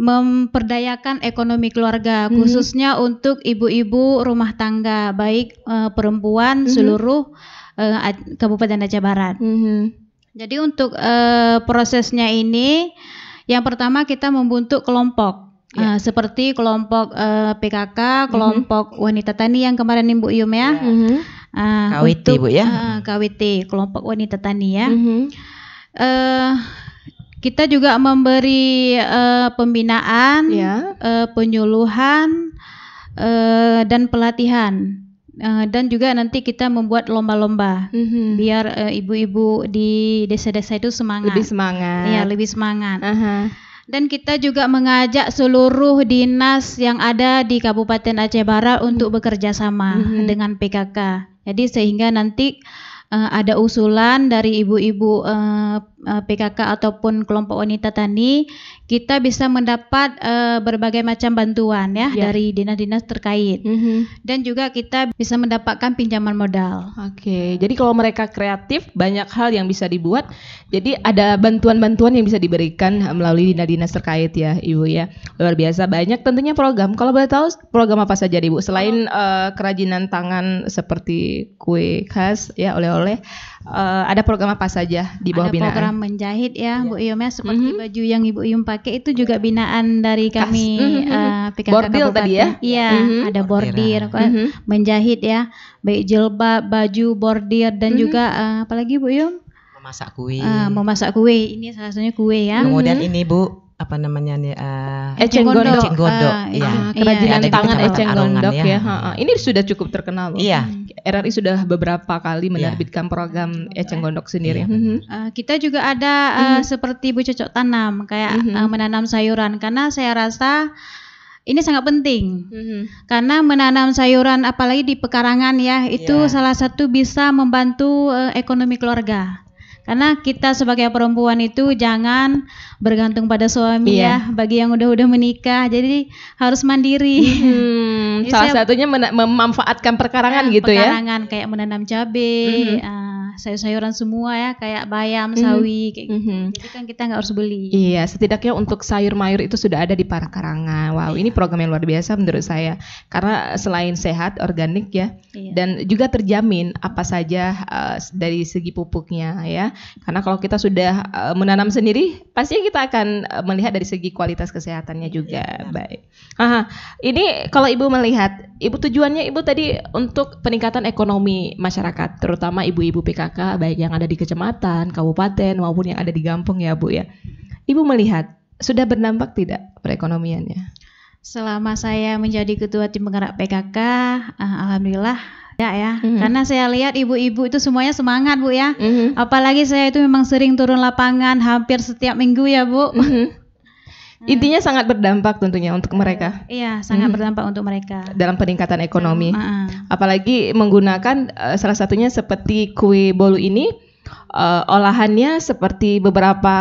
memperdayakan ekonomi keluarga mm-hmm. khususnya untuk ibu-ibu rumah tangga baik uh, perempuan mm-hmm. seluruh uh, Kabupaten Aceh Barat. Mm-hmm. Jadi untuk uh, prosesnya ini yang pertama kita membentuk kelompok. Yeah. Ya. seperti kelompok uh, eh, PKK, mhm. kelompok mm -hmm. wanita tani yang kemarin ibu Yum ya. Yeah. Mm -hmm. uh, eh, KWT untuk, Bu ya. Uh, eh, KWT, kelompok wanita tani ya. Mm -hmm. uh, kita juga memberi uh, pembinaan, yeah. Ya. uh, penyuluhan, uh, dan pelatihan Uh, dan juga nanti kita membuat lomba-lomba mm-hmm. biar ibu eh, ibu-ibu di desa-desa itu semangat lebih semangat ya lebih semangat uh-huh. dan kita juga mengajak seluruh dinas yang ada di Kabupaten Aceh Barat untuk bekerja sama mm-hmm. dengan PKK jadi sehingga nanti uh, ada usulan dari ibu-ibu uh, eh, eh, PKK ataupun kelompok wanita tani, kita bisa mendapat uh, berbagai macam bantuan ya, ya. dari dinas-dinas terkait. Mm -hmm. Dan juga kita bisa mendapatkan pinjaman modal. Oke, okay. jadi kalau mereka kreatif, banyak hal yang bisa dibuat. Jadi ada bantuan-bantuan yang bisa diberikan melalui dinas-dinas terkait ya, Ibu ya. Luar biasa banyak tentunya program. Kalau boleh tahu program apa saja, Ibu? Selain oh. uh, kerajinan tangan seperti kue khas ya oleh oleh uh, ada program apa saja di bawah ada binaan? program menjahit ya, ya. Bu Iyum ya seperti mm -hmm. baju yang Ibu Iyum pakai itu juga binaan dari kami mm -hmm. uh, eh, mm-hmm. Bordil tadi ya? Iya, mm -hmm. ada bordir, mm -hmm. menjahit ya, baik jilbab, baju, bordir dan mm -hmm. juga uh, eh, apalagi Bu Iyum? Memasak kue. Uh, memasak kue, ini salah satunya kue ya. Kemudian -hmm. ini Bu apa namanya nih uh, eceng gondok, eceng gondok, uh, ya. kerajinan ah, iya. tangan eceng gondok ya. ya. Ha, ha. Ini sudah cukup terkenal loh. Iya. RRI sudah beberapa kali menerbitkan iya. program eceng gondok sendiri. Iya. uh, kita juga ada uh, mm seperti Bu Cocok tanam kayak mm -hmm. uh, menanam sayuran karena saya rasa ini sangat penting mm-hmm. karena menanam sayuran apalagi di pekarangan ya itu yeah. salah satu bisa membantu uh, ekonomi keluarga. Karena kita sebagai perempuan itu jangan bergantung pada suami iya. ya. Bagi yang udah-udah menikah, jadi harus mandiri. Hmm, salah satunya memanfaatkan perkarangan ya, gitu perkarangan, ya. Perkarangan kayak menanam cabai. Mm -hmm. uh, sayur-sayuran semua ya kayak bayam, mm-hmm. sawi kayak gitu. Mm-hmm. Jadi kan kita nggak harus beli. Iya, setidaknya untuk sayur mayur itu sudah ada di Parakarangan. Wow, iya. ini program yang luar biasa menurut saya. Karena selain sehat, organik ya, iya. dan juga terjamin apa saja uh, dari segi pupuknya ya. Karena kalau kita sudah uh, menanam sendiri, pasti kita akan uh, melihat dari segi kualitas kesehatannya iya, juga. Iya. Baik. Aha, ini kalau Ibu melihat, Ibu tujuannya Ibu tadi untuk peningkatan ekonomi masyarakat, terutama ibu-ibu PKK masyarakat baik yang ada di kecamatan, kabupaten maupun yang ada di kampung ya Bu ya. Ibu melihat sudah berdampak tidak perekonomiannya? Selama saya menjadi ketua tim penggerak PKK, ah, alhamdulillah Ya ya, mm-hmm. karena saya lihat ibu-ibu itu semuanya semangat bu ya. Mm-hmm. Apalagi saya itu memang sering turun lapangan hampir setiap minggu ya bu. Mm-hmm Hmm. Intinya sangat berdampak tentunya untuk mereka. Iya, sangat hmm. berdampak untuk mereka. Dalam peningkatan ekonomi. Hmm. Ah. Apalagi menggunakan uh, salah satunya seperti kue bolu ini uh, olahannya seperti beberapa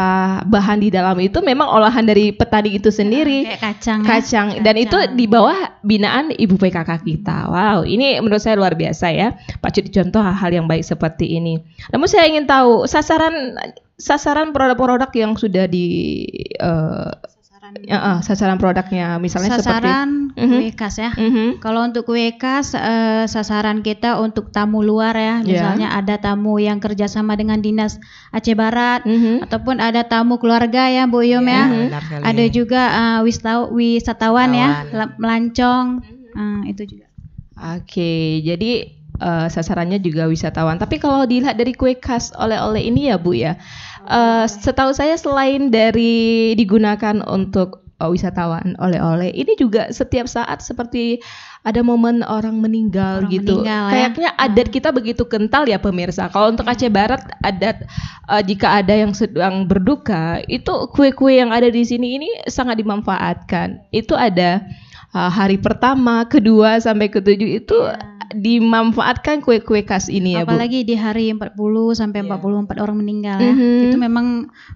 bahan di dalam itu memang olahan dari petani itu sendiri. Ah, kayak kacang. Ya. Kacang dan kacang. itu di bawah binaan Ibu PKK kita. Wow, ini menurut saya luar biasa ya. Pak Cudi contoh hal-hal yang baik seperti ini. Namun saya ingin tahu sasaran sasaran produk-produk yang sudah di uh, uh, sasaran produknya misalnya sasaran seperti, mhm. kue khas ya uh mhm. -huh. kalau untuk kue khas uh, sasaran kita untuk tamu luar ya iya. misalnya yeah. ada tamu yang kerjasama dengan dinas Aceh Barat uh mhm. -huh. ataupun ada tamu keluarga ya Bu Yum yeah, ya uh -huh. ada juga uh, eh, wisatawan, wisatawan ya melancong uh, itu juga oke okay, jadi uh, sasarannya juga wisatawan tapi kalau dilihat dari kue khas oleh-oleh ini ya Bu ya uh, setahu saya selain dari digunakan untuk uh, wisatawan oleh-oleh, ini juga setiap saat seperti ada momen orang meninggal orang gitu. Meninggal, ya. Kayaknya ya? adat kita begitu kental ya pemirsa. Kalau untuk Aceh Barat adat uh, jika ada yang sedang berduka, itu kue-kue yang ada di sini ini sangat dimanfaatkan. Itu ada uh, hari pertama, kedua sampai ketujuh itu yeah. dimanfaatkan kue-kue khas ini ya, Bu. Apalagi di hari 40 sampai yeah. Iya. 44 orang meninggal Mm -hmm. Itu memang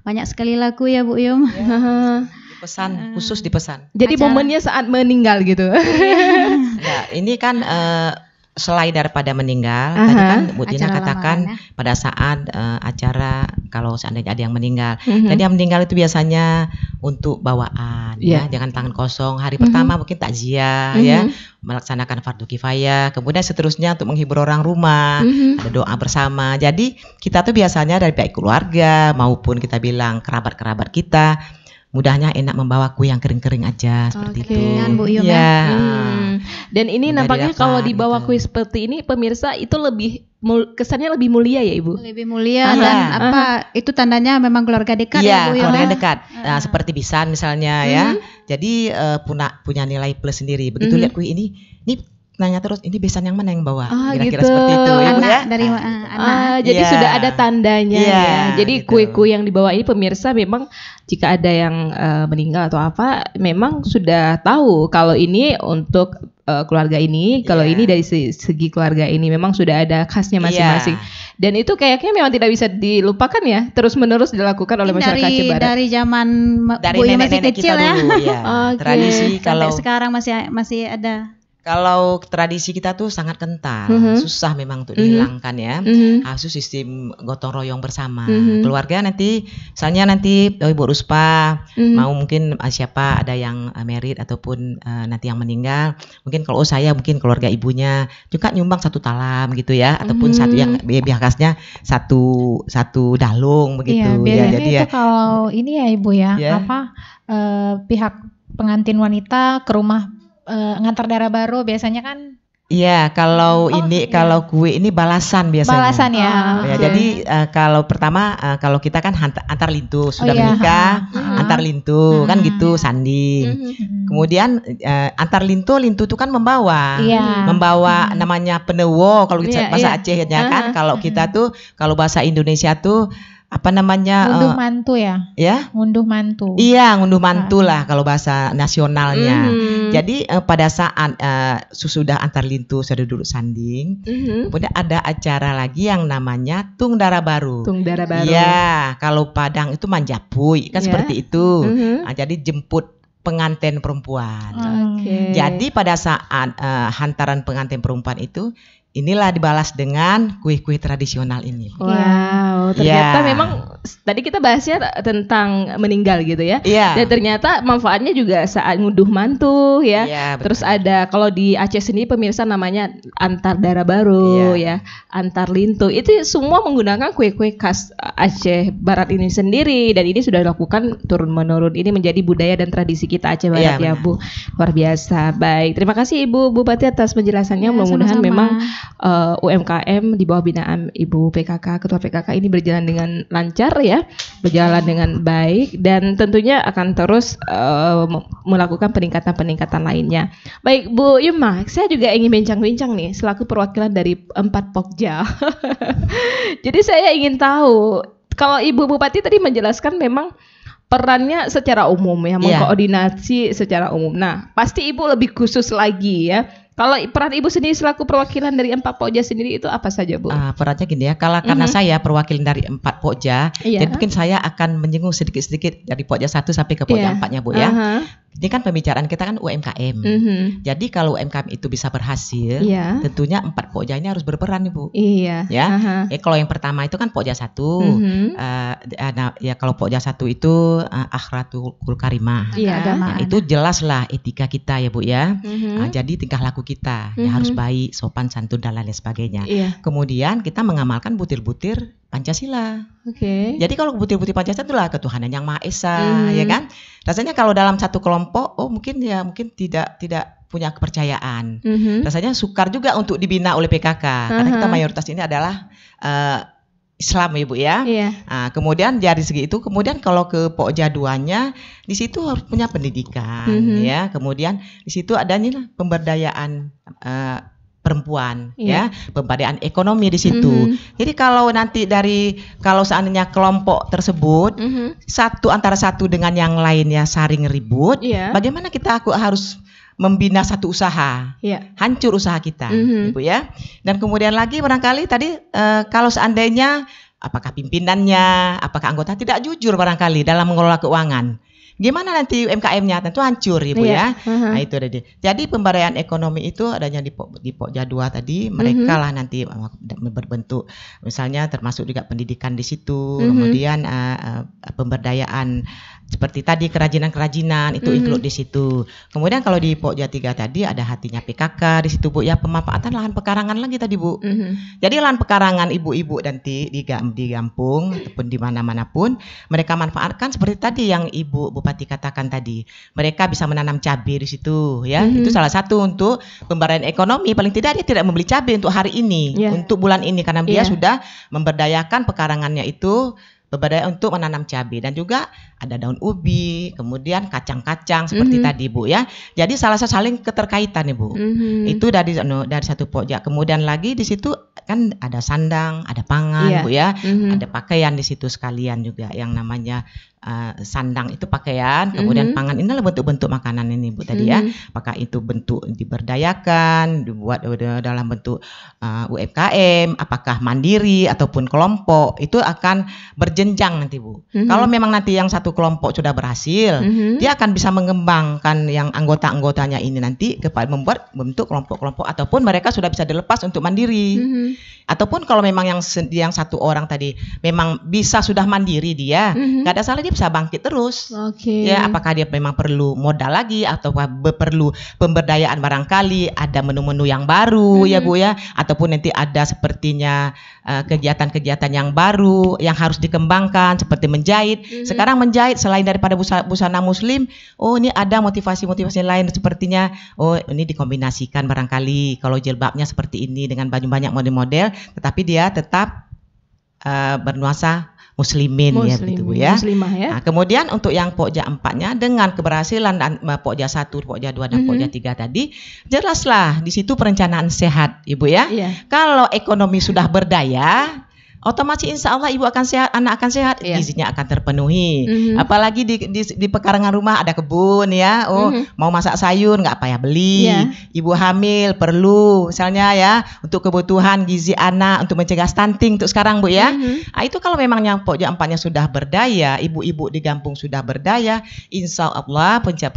banyak sekali laku ya, Bu Yum. Yeah. pesan iya. khusus dipesan. Jadi Acara. momennya saat meninggal gitu. Iya. ya, ini kan uh, selain daripada meninggal, uh-huh. tadi kan Bu Tina katakan ya. pada saat uh, acara kalau seandainya ada yang meninggal. Uh-huh. Jadi yang meninggal itu biasanya untuk bawaan yeah. ya, iya. jangan tangan kosong. Hari uh-huh. pertama mhm. mungkin takziah uh-huh. ya, melaksanakan fardu kifayah, kemudian seterusnya untuk menghibur orang rumah, uh-huh. ada doa bersama. Jadi kita tuh biasanya dari pihak keluarga maupun kita bilang kerabat-kerabat kita mudahnya enak membawa kue yang kering-kering aja seperti okay. itu. Oke. Bu ya. Hmm. Dan ini Mudah nampaknya didapat, kalau dibawa gitu. kue seperti ini pemirsa itu lebih kesannya lebih mulia ya Ibu. Lebih mulia aha, dan aha. apa itu tandanya memang keluarga dekat ya, ya Bu keluarga dekat. Nah, seperti bisan misalnya hmm. ya. Mhm. Jadi uh, eh, punya punya nilai plus sendiri. Begitu hmm. lihat kue ini, ini nanya terus ini besan yang mana yang bawa ah, kira oh, gitu. seperti itu ya, anak ya? dari ah, ah, ah anak ah, jadi yeah. sudah ada tandanya yeah, ya jadi gitu. kue-kue yang dibawa ini pemirsa memang jika ada yang uh, meninggal atau apa memang sudah tahu kalau ini untuk uh, keluarga ini kalau yeah. ini dari segi keluarga ini memang sudah ada khasnya iya. masing-masing yeah. dan itu kayaknya memang tidak bisa dilupakan ya terus menerus dilakukan oleh masyarakat dari, Cibarat dari zaman dari Bu nenek, masih nenek kecil ya, dulu, ya. okay. Oh, tradisi iya. kalau Sampai sekarang masih masih ada kalau tradisi kita tuh sangat kental, mm -hmm. susah memang untuk mm -hmm. dihilangkan ya. Mm -hmm. Asus sistem gotong royong bersama. Mm -hmm. Keluarga nanti, misalnya nanti oh, Ibu Ruspa mm -hmm. mau mungkin ah, siapa ada yang uh, merit ataupun uh, nanti yang meninggal, mungkin kalau saya mungkin keluarga ibunya juga nyumbang satu talam gitu ya, ataupun mm -hmm. satu yang biasanya satu satu dalung begitu. Iya, ya ya, jadi itu ya, kalau ini ya Ibu ya, ya. apa uh, pihak pengantin wanita ke rumah uh, ngantar darah baru biasanya kan Iya, kalau hmm, oh, ini iya. kalau gue ini balasan biasanya. Balasan ya. Oh, ya ah, okay. Jadi uh, kalau pertama uh, kalau kita kan antar, lintu oh, sudah oh, iya. menikah, uh hmm. -huh. antar lintu uh hmm. -huh. kan gitu sanding. Uh -huh. Kemudian uh, antar lintu lintu itu kan membawa, yeah. membawa uh -huh. namanya penewo kalau kita yeah, bahasa yeah. Acehnya uh ah, -huh. kan. Ah, kalau kita tuh kalau bahasa Indonesia tuh apa namanya ngunduh uh, mantu ya ya ngunduh mantu iya ngunduh mantu nah. lah kalau bahasa nasionalnya mm-hmm. jadi uh, pada saat uh, eh, susudah antar lintu sudah duduk sanding mm-hmm. kemudian ada acara lagi yang namanya tung darah baru tung darah baru iya kalau padang itu manjapui kan yeah. seperti itu mm-hmm. nah, jadi jemput pengantin perempuan. Okay. Jadi pada saat uh, hantaran pengantin perempuan itu inilah dibalas dengan kuih-kuih tradisional ini. Wow, ternyata yeah. memang tadi kita bahasnya tentang meninggal gitu ya. Yeah. Dan ternyata manfaatnya juga saat nguduh mantu ya. Yeah, iya, Terus ada kalau di Aceh sendiri pemirsa namanya antar darah baru yeah. ya, antar lintu. Itu semua menggunakan kue-kue khas Aceh Barat ini sendiri dan ini sudah dilakukan turun-menurun. Ini menjadi budaya dan tradisi kita Aceh iya, Barat yeah, ya, Bu. Luar biasa. Baik, terima kasih Ibu Bupati atas penjelasannya. Yeah, Mudah-mudahan memang uh, UMKM di bawah binaan Ibu PKK Ketua PKK ini berjalan dengan lancar ya, berjalan dengan baik dan tentunya akan terus uh, melakukan peningkatan-peningkatan lainnya. Baik Bu Yuma, saya juga ingin bincang-bincang nih selaku perwakilan dari empat Pokja. Jadi saya ingin tahu kalau Ibu Bupati tadi menjelaskan memang perannya secara umum ya, iya. mengkoordinasi yeah. secara umum. Nah, pasti Ibu lebih khusus lagi ya kalau peran ibu sendiri selaku perwakilan dari empat pokja sendiri itu apa saja bu? Uh, perannya gini ya, kalau karena mm -hmm. saya perwakilan dari empat pokja, yeah. jadi mungkin saya akan menyinggung sedikit-sedikit dari pokja satu sampai ke pokja yeah. empatnya bu ya. Uh -huh ini kan pembicaraan kita kan UMKM. Mm -hmm. Jadi kalau UMKM itu bisa berhasil, yeah. tentunya empat pokja ini harus berperan ibu. Iya. Yeah. Ya, uh -huh. eh, kalau yang pertama itu kan pokja satu. Mm -hmm. uh, ya kalau pokja satu itu uh, akhratul karimah. Iya. Yeah, nah, itu jelaslah etika kita ya bu ya. Mm -hmm. nah, jadi tingkah laku kita mm -hmm. ya harus mm-hmm. baik, sopan, santun dan lain sebagainya. Yeah. Kemudian kita mengamalkan butir-butir Pancasila. Oke. Okay. Jadi kalau butir-butir Pancasila itulah ketuhanan yang maha esa, hmm. ya kan? Rasanya kalau dalam satu kelompok, oh mungkin ya mungkin tidak tidak punya kepercayaan. Mm-hmm. Rasanya sukar juga untuk dibina oleh PKK uh karena kita mayoritas ini adalah uh, Islam ibu ya. Iya. Nah, kemudian dari segi itu, kemudian kalau ke pok jaduannya, di situ harus punya pendidikan, mm-hmm. ya. Kemudian di situ ada adanya pemberdayaan uh, perempuan yeah. ya pemberdayaan ekonomi di situ. Mm-hmm. Jadi kalau nanti dari kalau seandainya kelompok tersebut mm-hmm. satu antara satu dengan yang lainnya saring ribut, yeah. bagaimana kita aku harus membina satu usaha, yeah. hancur usaha kita, mm-hmm. ibu gitu ya. Dan kemudian lagi barangkali tadi uh, kalau seandainya apakah pimpinannya, apakah anggota tidak jujur barangkali dalam mengelola keuangan. Gimana nanti UMKM-nya? Tentu hancur Ibu yeah. ya. Uh-huh. Nah, itu tadi. Jadi pemberdayaan ekonomi itu adanya di di pok jadwal tadi, mhm. mereka lah nanti berbentuk misalnya termasuk juga pendidikan di situ, uh-huh. kemudian uh, uh, pemberdayaan seperti tadi kerajinan-kerajinan itu mm -hmm. include di situ. Kemudian kalau di Pokja 3 tadi ada hatinya PKK di situ Bu ya pemanfaatan lahan pekarangan lagi tadi Bu. Mm -hmm. Jadi lahan pekarangan ibu-ibu dan di di, kampung ataupun di mana-mana pun mereka manfaatkan seperti tadi yang Ibu Bupati sempat katakan tadi. Mereka bisa menanam cabai di situ ya. Mm-hmm. Itu salah satu untuk pemberdayaan ekonomi. Paling tidak dia tidak membeli cabai untuk hari ini, yeah. untuk bulan ini karena dia ya. sudah memberdayakan pekarangannya itu berbeda untuk menanam cabai dan juga ada daun ubi, kemudian kacang-kacang seperti mm -hmm. tadi Bu ya. Jadi salah satu saling keterkaitan Ibu. Mm -hmm. Itu dari anu, dari satu pojok. Kemudian lagi di situ kan ada sandang, ada pangan yeah. Bu ya, mm -hmm. ada pakaian di situ sekalian juga yang namanya uh, sandang itu pakaian, mm-hmm. kemudian mm -hmm. pangan ini adalah bentuk-bentuk makanan ini Bu tadi mm -hmm. ya. Mm-hmm. Apakah itu bentuk diberdayakan, dibuat dalam bentuk uh, eh, UMKM, apakah mandiri ataupun kelompok, itu akan berjenjang nanti Bu. Mm -hmm. Kalau memang nanti yang satu kelompok sudah berhasil, mm -hmm. dia akan bisa mengembangkan yang anggota-anggotanya ini nanti kepada membuat bentuk kelompok-kelompok ataupun mereka sudah bisa dilepas untuk mandiri. Mm -hmm. Ataupun kalau memang yang yang satu orang tadi memang bisa sudah mandiri dia, mm-hmm. nggak ada salah dia bisa bangkit terus. Okay. Ya, apakah dia memang perlu modal lagi atau perlu pemberdayaan barangkali ada menu-menu yang baru mm-hmm. ya Bu ya, ataupun nanti ada sepertinya Eh, kegiatan-kegiatan yang baru yang harus dikembangkan seperti menjahit. Mm-hmm. Sekarang menjahit selain daripada busana, muslim, oh ini ada motivasi-motivasi lain sepertinya oh ini dikombinasikan barangkali kalau jilbabnya seperti ini dengan banyak banyak model-model tetapi dia tetap uh, bernuansa muslimin, muslim, ya gitu Bu ya. Muslimah ya. Nah, kemudian untuk yang pokja empatnya dengan keberhasilan dan eh, pokja satu, pokja dua dan mm -hmm. pokja tiga tadi jelaslah di situ perencanaan sehat Ibu ya. Yeah. Kalau ekonomi sudah berdaya otomatis insya Allah ibu akan sehat, anak akan sehat, yeah. gizinya akan terpenuhi. Mm-hmm. Apalagi di, di di pekarangan rumah ada kebun ya, oh mm-hmm. mau masak sayur nggak ya beli. Yeah. Ibu hamil perlu, misalnya ya untuk kebutuhan gizi anak untuk mencegah stunting untuk sekarang bu ya. Mm-hmm. Nah, itu kalau memang yang pokoknya empatnya sudah berdaya, ibu-ibu di kampung sudah berdaya, insya Allah pencapaian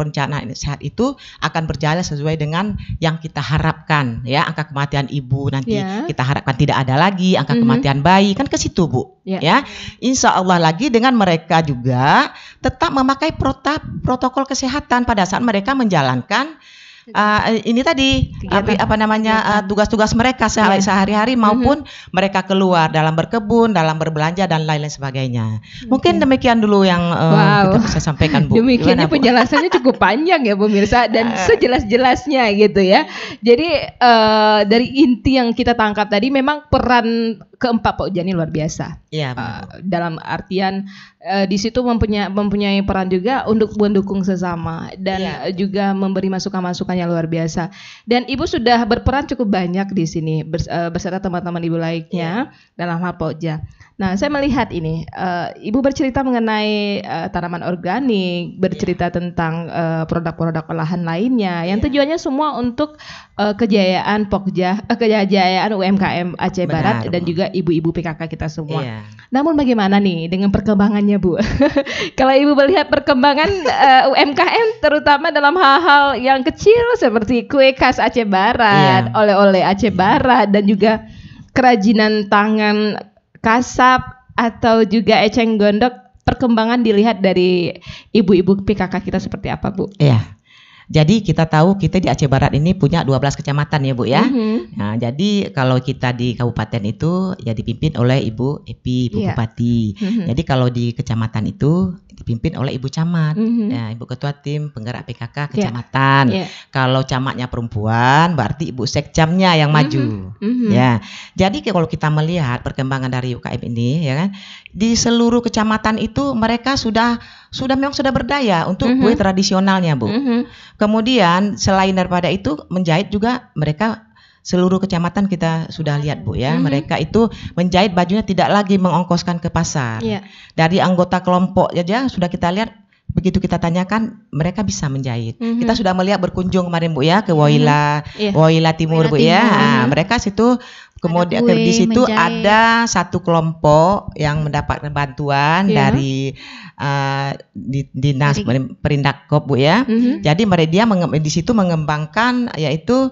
sehat itu akan berjalan sesuai dengan yang kita harapkan ya angka kematian ibu nanti yeah. kita harapkan tidak ada lagi angka mm-hmm. kematian bayi kan ke situ Bu ya. ya Insya Allah lagi dengan mereka juga tetap memakai protap, protokol kesehatan pada saat mereka menjalankan Uh, ini tadi apa, apa namanya eh, tugas-tugas uh, mereka sehari iya. sehari-hari maupun mm -hmm. mereka keluar dalam berkebun, dalam berbelanja dan lain-lain sebagainya. Mungkin demikian dulu yang uh, wow. kita bisa sampaikan Bu. demikian Gimana, Bu? penjelasannya cukup panjang ya pemirsa dan sejelas-jelasnya gitu ya. Jadi uh, dari inti yang kita tangkap tadi memang peran keempat Pak Ujani luar biasa. Iya. Uh, dalam artian uh, di situ mempunyai mempunyai peran juga untuk mendukung sesama dan ya. juga memberi masukan-masukan yang luar biasa. Dan Ibu sudah berperan cukup banyak di sini bers, uh, beserta teman-teman Ibu lainnya ya. dalam hal pak Ujani. Nah, saya melihat ini, uh, Ibu bercerita mengenai uh, tanaman organik, iya. bercerita yeah. tentang produk eh, produk-produk olahan lainnya, yang iya. tujuannya semua untuk uh, kejayaan Pokja, uh, kejayaan UMKM Aceh Benar, Barat dan juga ibu-ibu PKK kita semua. Yeah. Namun bagaimana nih dengan perkembangannya, Bu? Kalau Ibu melihat perkembangan uh, UMKM terutama dalam hal-hal yang kecil seperti kue khas Aceh Barat, oleh iya. oleh-oleh Aceh yeah. Barat dan juga kerajinan tangan kasap atau juga eceng gondok perkembangan dilihat dari ibu-ibu PKK kita seperti apa Bu? Iya. Jadi kita tahu kita di Aceh Barat ini punya 12 kecamatan ya Bu ya. Mm-hmm. Nah, jadi kalau kita di kabupaten itu ya dipimpin oleh Ibu Epi Ibu yeah. Bupati. Mm-hmm. Jadi kalau di kecamatan itu dipimpin oleh ibu camat, mm-hmm. ya, ibu ketua tim penggerak PKK ya. kecamatan. Yeah. Yeah. Kalau camatnya perempuan, berarti ibu sekcamnya yang mhm. maju, mm-hmm. Mm-hmm. ya. Jadi kalau kita melihat perkembangan dari UKM ini, ya kan, di seluruh kecamatan itu mereka sudah sudah memang sudah berdaya untuk mm-hmm. kue tradisionalnya, bu. Mm-hmm. Kemudian selain daripada itu menjahit juga mereka seluruh kecamatan kita sudah lihat Bu ya. Mm -hmm. Mereka itu menjahit bajunya tidak lagi mengongkoskan ke pasar. Yeah. Dari anggota kelompok aja sudah kita lihat begitu kita tanyakan mereka bisa menjahit. Mm -hmm. Kita sudah melihat berkunjung kemarin Bu ya ke Woyla mm -hmm. yeah. Woyla Timur Bu ya. Timur. ya. Nah, mereka situ kemudian ke di situ menjahit. ada satu kelompok yang mendapat bantuan yeah. dari uh, di, dinas Jadi, perindak kop bu ya. Mm -hmm. Jadi mereka dia di situ mengembangkan yaitu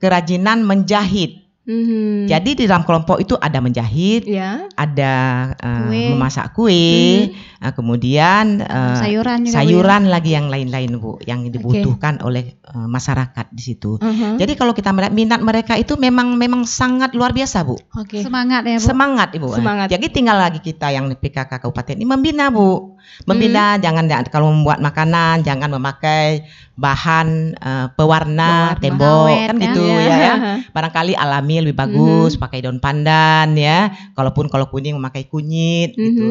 kerajinan menjahit. Mm-hmm. Jadi di dalam kelompok itu ada menjahit, yeah. ada uh, kue. memasak kue, mm. uh, kemudian uh, sayuran, juga ya? sayuran juga. lagi yang lain-lain bu, yang dibutuhkan okay. oleh uh, masyarakat di situ. Uh-huh. Jadi kalau kita melihat minat mereka itu memang memang sangat luar biasa bu. Okay. Semangat ya bu. Semangat ibu. Semangat. Jadi tinggal lagi kita yang PKK Kabupaten ini membina bu, mm-hmm. membina mm. jangan kalau membuat makanan jangan memakai bahan uh, pewarna, pewarna tembok awet, kan ya? gitu ya. ya. ya. Barangkali alami lebih bagus -hmm. pakai daun pandan ya. Kalaupun kalau kuning memakai kunyit mm -hmm. gitu.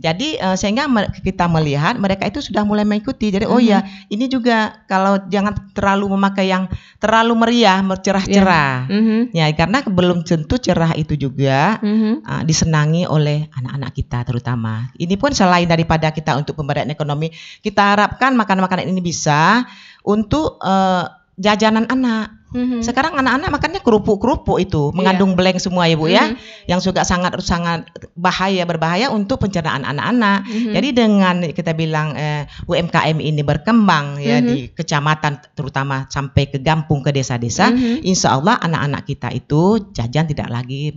Jadi uh, sehingga kita melihat mereka itu sudah mulai mengikuti. Jadi -hmm. oh ya, hmm. ini juga kalau jangan terlalu memakai yang terlalu meriah, cerah-cerah. Yeah. -hmm. Ya, karena belum tentu cerah itu juga mm -hmm. uh, disenangi oleh anak-anak kita terutama. Ini pun selain daripada kita untuk pemberdayaan ekonomi, kita harapkan makanan-makanan ini bisa untuk uh, jajanan anak. Mm-hmm. Sekarang anak-anak makannya kerupuk-kerupuk itu mengandung iya. blank semua ya Bu ya, mm-hmm. yang juga sangat sangat bahaya berbahaya untuk pencernaan anak-anak. Mm-hmm. Jadi dengan kita bilang eh, UMKM ini berkembang ya mm-hmm. di kecamatan terutama sampai ke kampung ke desa-desa, mm-hmm. insya Allah anak-anak kita itu jajan tidak lagi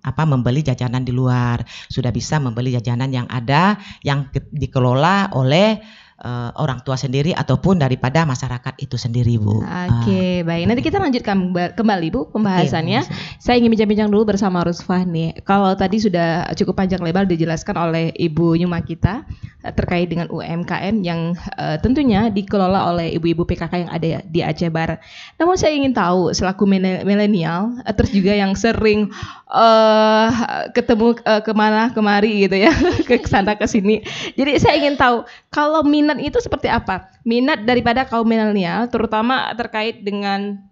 apa membeli jajanan di luar, sudah bisa membeli jajanan yang ada yang dikelola oleh uh, orang tua sendiri ataupun daripada masyarakat itu sendiri Bu. Oke, okay, uh, baik. Nanti kita lanjutkan kembali Bu pembahasannya. Okay, saya ingin bincang-bincang dulu bersama Rusfah nih. Kalau tadi sudah cukup panjang lebar dijelaskan oleh Ibu Nyuma kita eh, terkait dengan UMKM yang uh, tentunya dikelola oleh ibu-ibu PKK yang ada di Aceh Barat. Namun saya ingin tahu selaku milenial eh, terus juga yang sering uh, ketemu uh, kemana kemari gitu ya ke sana ke sini. Jadi saya ingin tahu kalau minat itu seperti apa? Minat daripada kaum milenial terutama terkait dengan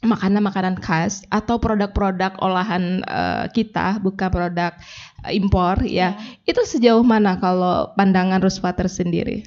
makanan-makanan khas atau produk-produk olahan uh, kita bukan produk uh, impor ya iya. itu sejauh mana kalau pandangan Ruspa tersendiri?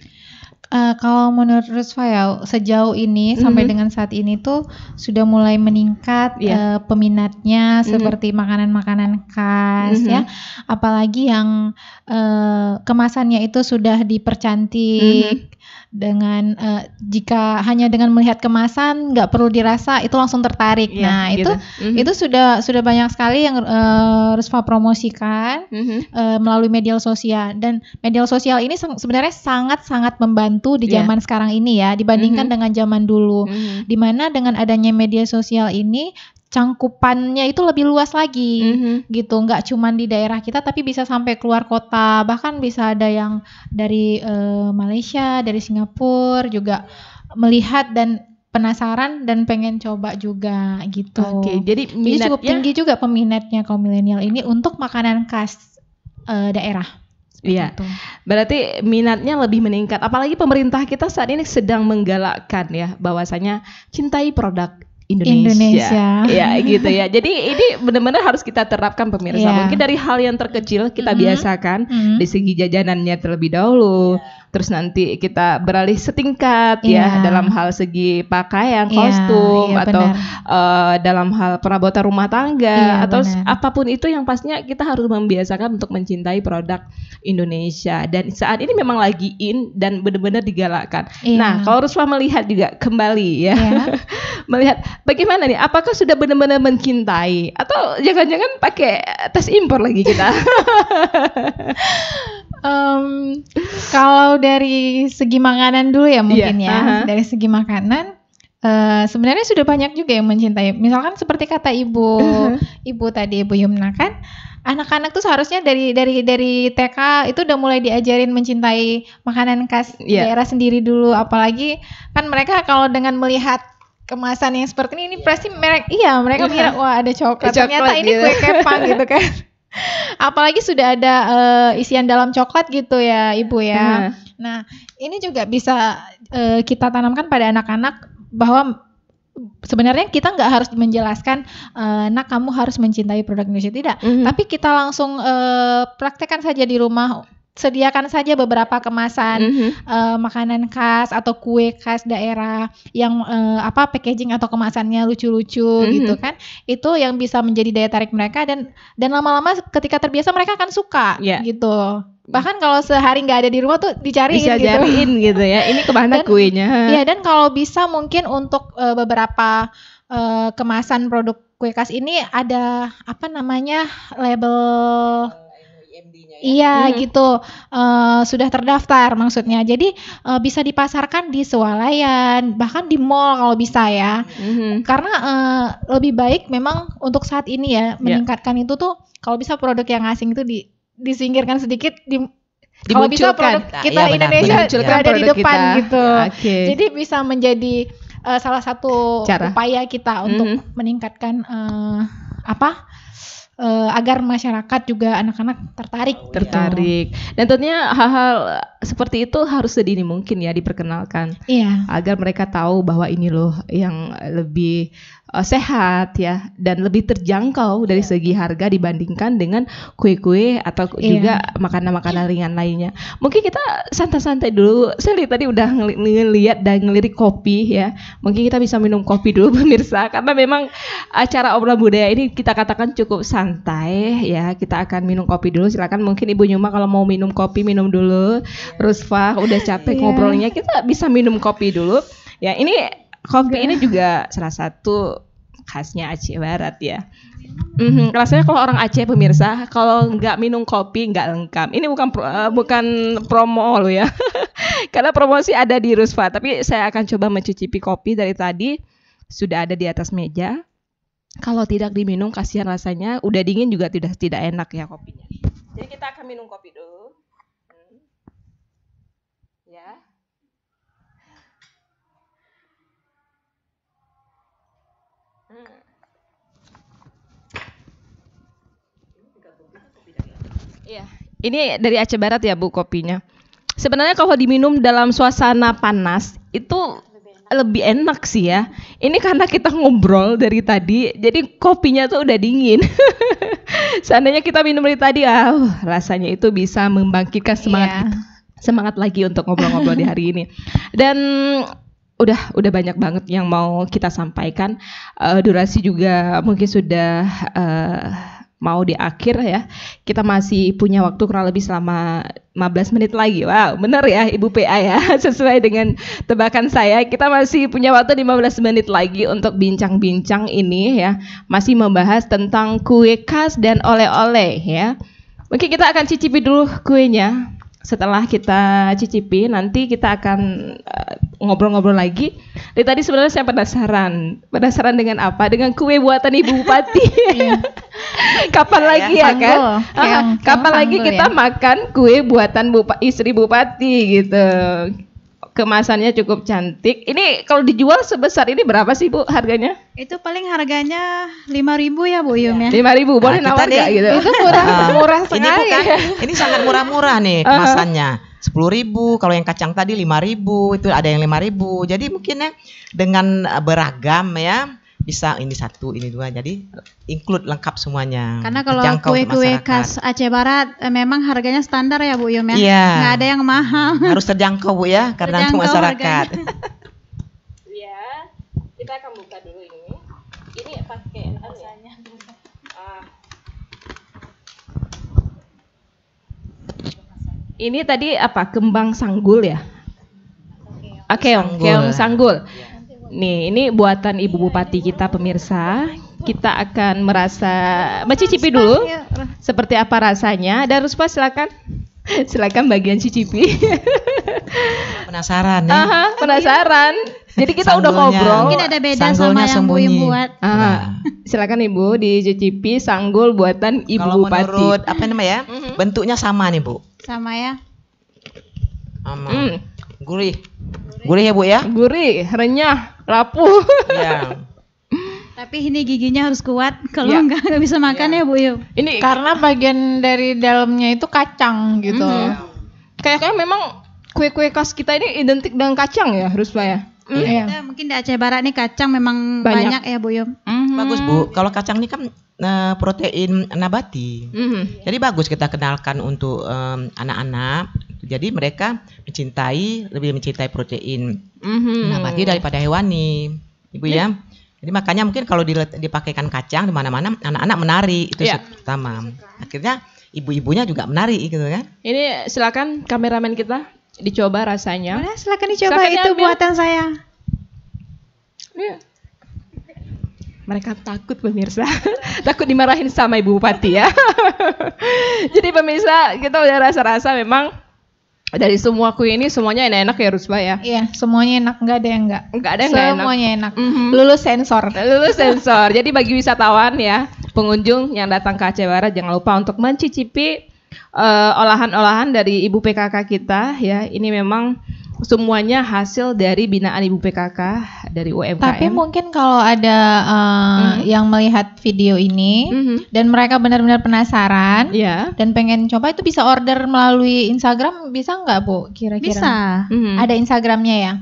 Uh, kalau menurut Rusfa ya sejauh ini mm -hmm. sampai dengan saat ini tuh sudah mulai meningkat yeah. Iya. uh, peminatnya mm -hmm. seperti makanan-makanan khas mm -hmm. ya apalagi yang uh, kemasannya itu sudah dipercantik mm -hmm dengan uh, jika hanya dengan melihat kemasan nggak perlu dirasa itu langsung tertarik. Yeah, nah gitu. itu mm-hmm. itu sudah sudah banyak sekali yang uh, eh, Rusfa promosikan mm-hmm. uh, melalui media sosial dan media sosial ini sebenarnya sangat sangat membantu di iya. zaman yeah. sekarang ini ya dibandingkan mm-hmm. dengan zaman dulu. Mm-hmm. Dimana dengan adanya media sosial ini cangkupannya itu lebih luas lagi mm-hmm. gitu nggak cuman di daerah kita tapi bisa sampai keluar kota bahkan bisa ada yang dari uh, Malaysia dari Singapura juga melihat dan penasaran dan pengen coba juga gitu. Oke, okay, jadi minatnya cukup tinggi juga peminatnya kaum milenial ini untuk makanan khas uh, daerah. Iya. Berarti minatnya lebih meningkat. Apalagi pemerintah kita saat ini sedang menggalakkan ya bahwasanya cintai produk Indonesia. Indonesia. Ya gitu ya. Jadi ini benar-benar harus kita terapkan pemirsa. Yeah. Mungkin dari hal yang terkecil kita mm -hmm. biasakan mm -hmm. di segi jajanannya terlebih dahulu. Iya. Terus nanti kita beralih setingkat yeah. ya iya. dalam hal segi pakaian, yeah. kostum yeah, atau uh, dalam hal perabotan rumah tangga yeah, atau bener. apapun itu yang pastinya kita harus membiasakan untuk mencintai produk Indonesia. Dan saat ini memang lagi in dan benar-benar digalakkan. Yeah. Nah, kalau Ruswa melihat juga kembali ya. Yeah. melihat bagaimana nih apakah sudah benar-benar mencintai atau jangan-jangan pakai tes impor lagi kita um, kalau dari segi makanan dulu ya iya, mungkin yeah, ya uh -huh. dari segi makanan Uh, sebenarnya sudah banyak juga yang mencintai. Misalkan seperti kata ibu, uh -huh. ibu tadi ibu Yumna kan, anak-anak tuh seharusnya dari dari dari TK itu udah mulai diajarin mencintai makanan khas yeah. daerah sendiri dulu apalagi kan mereka kalau dengan melihat kemasan yang seperti ini ini iya. pasti merek iya mereka mikir iya. wah ada coklat, coklat ternyata gitu. ini kue kepang gitu kan apalagi sudah ada uh, isian dalam coklat gitu ya ibu ya iya. nah ini juga bisa uh, kita tanamkan pada anak-anak bahwa sebenarnya kita nggak harus menjelaskan uh, nak kamu harus mencintai produk Indonesia tidak mm -hmm. tapi kita langsung uh, praktekkan saja di rumah sediakan saja beberapa kemasan mm -hmm. uh, makanan khas atau kue khas daerah yang uh, apa packaging atau kemasannya lucu-lucu mm -hmm. gitu kan itu yang bisa menjadi daya tarik mereka dan dan lama-lama ketika terbiasa mereka akan suka yeah. gitu bahkan kalau sehari nggak ada di rumah tuh dicariin bisa gitu. gitu ya ini kemana dan, kuenya ya dan kalau bisa mungkin untuk uh, beberapa uh, kemasan produk kue khas ini ada apa namanya label Iya hmm. gitu uh, sudah terdaftar maksudnya. Jadi uh, bisa dipasarkan di swalayan bahkan di mall kalau bisa ya. Hmm. Karena uh, lebih baik memang untuk saat ini ya, ya. meningkatkan yeah. itu tuh kalau bisa produk yang asing itu di disingkirkan sedikit di kalau bisa produk ah, kita ya, benar, Indonesia benar, berada di depan kita. gitu. Ya, okay. Jadi bisa menjadi uh, salah satu Cara. upaya kita untuk mm -hmm. meningkatkan uh, apa? uh, agar masyarakat juga anak-anak tertarik oh, iya. tertarik dan tentunya hal-hal seperti itu harus sedini mungkin ya diperkenalkan iya. agar mereka tahu bahwa ini loh yang lebih uh, sehat ya dan lebih terjangkau dari iya. segi harga dibandingkan dengan kue-kue atau iya. juga makanan-makanan ringan lainnya. Mungkin kita santai-santai dulu. Saya tadi udah ngelihat dan ngelirik kopi ya. Mungkin kita bisa minum kopi dulu pemirsa karena memang acara obrolan budaya ini kita katakan cukup santai ya. Kita akan minum kopi dulu. Silakan mungkin Ibu Nyuma kalau mau minum kopi minum dulu. Iya. Rusfa udah capek yeah. ngobrolnya. Kita bisa minum kopi dulu. Ya, ini kopi ini juga salah satu khasnya Aceh Barat ya. Mm-hmm. Rasanya kalau orang Aceh pemirsa kalau nggak minum kopi nggak lengkap. Ini bukan pro, uh, bukan promo lo ya, karena promosi ada di Rusfa. Tapi saya akan coba mencicipi kopi dari tadi sudah ada di atas meja. Kalau tidak diminum kasihan rasanya. Udah dingin juga tidak tidak enak ya kopinya. Jadi kita akan minum kopi dulu. Iya. Ini dari Aceh Barat ya Bu kopinya. Sebenarnya kalau diminum dalam suasana panas itu lebih enak sih ya. Ini karena kita ngobrol dari tadi, jadi kopinya tuh udah dingin. Seandainya kita minum dari tadi, ah, oh, rasanya itu bisa membangkitkan iya. semangat iya. kita, semangat lagi untuk ngobrol-ngobrol di hari ini. Dan udah udah banyak banget yang mau kita sampaikan. Uh, durasi juga mungkin sudah uh, mau di akhir ya. Kita masih punya waktu kurang lebih selama 15 menit lagi. Wow, benar ya Ibu PA ya. Sesuai dengan tebakan saya, kita masih punya waktu 15 menit lagi untuk bincang-bincang ini ya. Masih membahas tentang kue khas dan oleh-oleh ya. Mungkin kita akan cicipi dulu kuenya setelah kita cicipi nanti kita akan eh, ngobrol-ngobrol uh, lagi. Dari tadi sebenarnya saya penasaran, penasaran dengan apa? Dengan kue buatan ibu bupati. Iya. kapan lagi ya, ya kan? Iya, kapan lagi kita ya. makan kue buatan bupa, istri bupati gitu kemasannya cukup cantik. Ini kalau dijual sebesar ini berapa sih Bu harganya? Itu paling harganya lima ribu ya Bu Yum ya. ribu, boleh nah, nawar gitu. Itu murah ah, murah sekali. Ini bukan ini sangat murah-murah nih kemasannya. Sepuluh ribu, kalau yang kacang tadi lima ribu, itu ada yang lima ribu. Jadi mungkin ya dengan beragam ya bisa ini satu ini dua jadi include lengkap semuanya karena kalau kue-kue khas Aceh Barat eh, memang harganya standar ya Bu Yum ya iya. nggak ada yang mahal harus terjangkau Bu ya karena terjangkau untuk masyarakat ya kita akan buka dulu ini ini pakai ya? rasanya ah. ini tadi apa kembang sanggul ya Oke, ah, okay, keong sanggul. Yeah. Nih, ini buatan Ibu Bupati kita pemirsa. Kita akan merasa mencicipi dulu iya. seperti apa rasanya. Dan Ruspa silakan. silakan bagian cicipi. penasaran ya. Aha, penasaran. Jadi kita sanggulnya, udah ngobrol. Mungkin ada beda sama yang sembunyi. Ibu buat. Aha. Nah. Silakan Ibu dicicipi sanggul buatan Ibu Kalau Bupati. Menurut apa namanya ya? Mhm. Bentuknya sama nih, Bu. Sama ya. Sama. Mm. Gurih. Gurih ya bu ya? Gurih, renyah, rapuh. Ya. Tapi ini giginya harus kuat, kalau ya. enggak nggak bisa makan ya. ya bu yuk ya? Ini karena bagian dari dalamnya itu kacang gitu. Mm -hmm. Kayaknya memang kue-kue khas kita ini identik dengan kacang ya, pak ya. Mm. Ya, mungkin di Aceh Barat nih kacang memang banyak, banyak ya Bu Yum. Ya? Mm-hmm. Bagus Bu, mm-hmm. kalau kacang ini kan uh, protein nabati. Mm-hmm. Jadi bagus kita kenalkan untuk anak anak-anak. Jadi mereka mencintai lebih mencintai protein mm-hmm. nabati daripada hewani, ibu ya. ya? Jadi makanya mungkin kalau dipakaikan kacang di mana-mana anak-anak menari itu yeah. pertama. Akhirnya ibu-ibunya juga menari gitu kan. Ini silakan kameramen kita dicoba rasanya. Boleh, silakan dicoba silakan itu ambil. buatan saya. Iya. Yeah. Mereka takut pemirsa, takut dimarahin sama ibu bupati ya. Jadi pemirsa kita udah rasa-rasa memang dari semua kue ini semuanya enak-enak ya Rusba ya? Iya, semuanya enak, nggak ada yang nggak. Nggak ada yang enak. Semuanya enak. Mm -hmm. Lulus sensor. Lulus sensor. Jadi bagi wisatawan ya, pengunjung yang datang ke Aceh Barat jangan lupa untuk mencicipi eh, olahan-olahan uh, olahan -olahan dari ibu PKK kita ya. Ini memang semuanya hasil dari binaan ibu PKK dari UMKM. Tapi mungkin kalau ada uh, mm-hmm. yang melihat video ini mm-hmm. dan mereka benar-benar penasaran yeah. dan pengen coba itu bisa order melalui Instagram bisa nggak bu? Kira-kira? Bisa. Mm-hmm. Ada Instagramnya ya?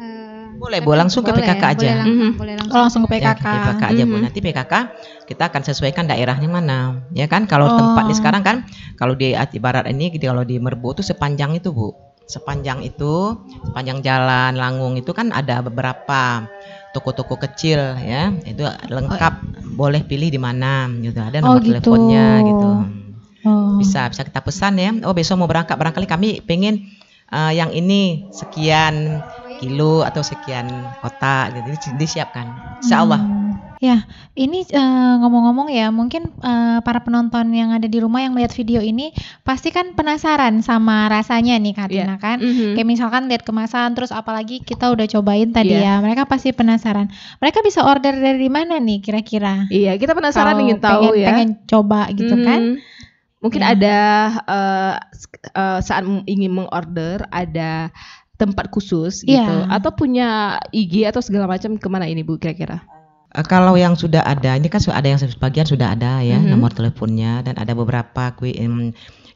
Eh, boleh, boleh langsung ke PKK aja. Mm-hmm. Boleh, langsung. ke PKK. Ya, PKK aja mm-hmm. bu. Nanti PKK kita akan sesuaikan daerahnya mana, ya kan? Kalau oh. tempat di sekarang kan, kalau di Ati Barat ini, kalau di Merbu itu sepanjang itu bu sepanjang itu sepanjang jalan Langung itu kan ada beberapa toko-toko kecil ya itu lengkap oh. Iya. boleh pilih di mana gitu ada oh, nomor oh, gitu. teleponnya gitu oh. bisa bisa kita pesan ya oh besok mau berangkat barangkali kami pengen uh, yang ini sekian kilo atau sekian kota gitu disiapkan Insya hmm. Allah hmm. Ya, ini eh, ngomong-ngomong uh, ya, mungkin uh, para penonton yang ada di rumah yang melihat video ini pasti kan penasaran sama rasanya nih Katina iya. yeah. kan. Mm-hmm. Kayak misalkan lihat kemasan terus apalagi kita udah cobain tadi yeah. ya. Mereka pasti penasaran. Mereka bisa order dari mana nih kira-kira? Iya, yeah, kita penasaran ingin tahu pengen, ya. Pengen coba gitu mm-hmm. kan. Mungkin yeah. ada uh, uh, saat ingin mengorder ada tempat khusus gitu yeah. atau punya IG atau segala macam kemana ini Bu kira-kira? Eh, kalau yang sudah ada, ini kan ada yang sebagian sudah ada ya mm-hmm. nomor teleponnya dan ada beberapa kui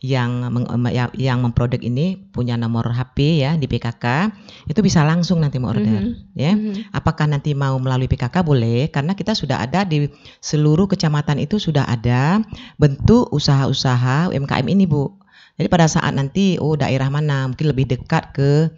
yang meng, ya, yang memproduk ini punya nomor HP ya di PKK itu bisa langsung nanti mau order mm-hmm. ya. Mm-hmm. Apakah nanti mau melalui PKK boleh karena kita sudah ada di seluruh kecamatan itu sudah ada bentuk usaha-usaha UMKM ini Bu. Jadi pada saat nanti oh daerah mana mungkin lebih dekat ke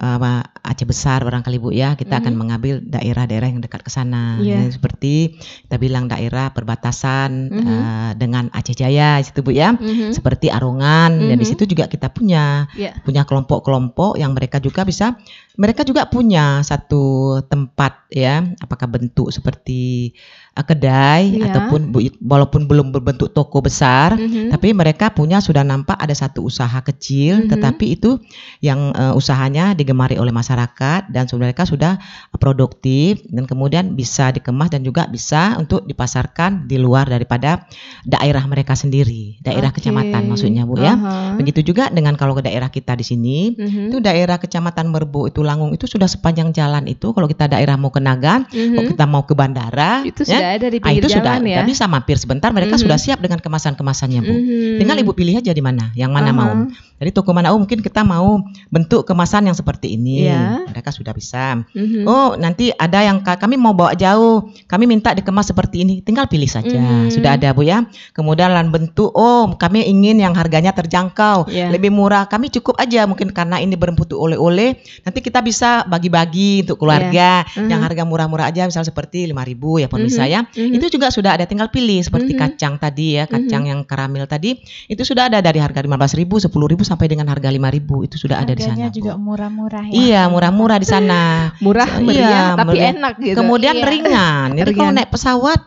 uh, Aceh Besar barangkali Bu ya, kita mm akan mm-hmm. mengambil daerah-daerah yang dekat ke sana. Yeah. Ya, seperti kita bilang daerah perbatasan mm -hmm. uh, dengan Aceh Jaya situ Bu ya. Mm -hmm. Seperti Arungan mm -hmm. dan di mm-hmm. situ juga kita punya yeah. punya kelompok-kelompok yang mereka juga bisa mereka juga punya satu tempat ya, apakah bentuk seperti Eh, kedai yeah. ataupun walaupun belum berbentuk toko besar, mm-hmm. tapi mereka punya sudah nampak ada satu usaha kecil, mm-hmm. tetapi itu yang uh, usahanya digemari oleh masyarakat dan mereka sudah produktif dan kemudian bisa dikemas dan juga bisa untuk dipasarkan di luar daripada daerah mereka sendiri, daerah okay. kecamatan maksudnya bu ya. Uh-huh. Begitu juga dengan kalau ke daerah kita di sini, mm-hmm. itu daerah kecamatan Merbo itu Langung itu sudah sepanjang jalan itu kalau kita daerah mau ke Naga, mm-hmm. kalau kita mau ke bandara, itu ya ada ya, di ah, pinggir ah, itu jalan sudah, ya. Sudah bisa mampir sebentar, mereka mm -hmm. sudah siap dengan kemasan-kemasannya bu. Mm -hmm. Tinggal ibu pilih aja di mana, yang mana uh -huh. mau. Uh-huh. Jadi toko mana? Oh mungkin kita mau bentuk kemasan yang seperti ini. Yeah. Mereka sudah bisa. Mm -hmm. Oh nanti ada yang kami mau bawa jauh, kami minta dikemas seperti ini. Tinggal pilih saja, mm -hmm. sudah ada bu ya. Kemudian lan bentuk, oh kami ingin yang harganya terjangkau, yeah. lebih murah. Kami cukup aja mungkin karena ini berbentuk oleh-oleh. Nanti kita bisa bagi-bagi untuk keluarga yeah. mm -hmm. yang mm-hmm. harga murah-murah aja, misalnya seperti lima ribu ya pemirsa mm -hmm. ya ya. Mm-hmm. Itu juga sudah ada tinggal pilih seperti mm-hmm. kacang tadi ya, mhm. kacang mm-hmm. yang karamel tadi itu sudah ada dari harga 15.000, 10.000 sampai dengan harga 5.000 itu sudah Harganya ada di sana. juga murah-murah ya. Iya, murah-murah di sana. murah so, iya, meriah iya, tapi meriah. enak gitu. Kemudian iya. ringan. Jadi kalau naik pesawat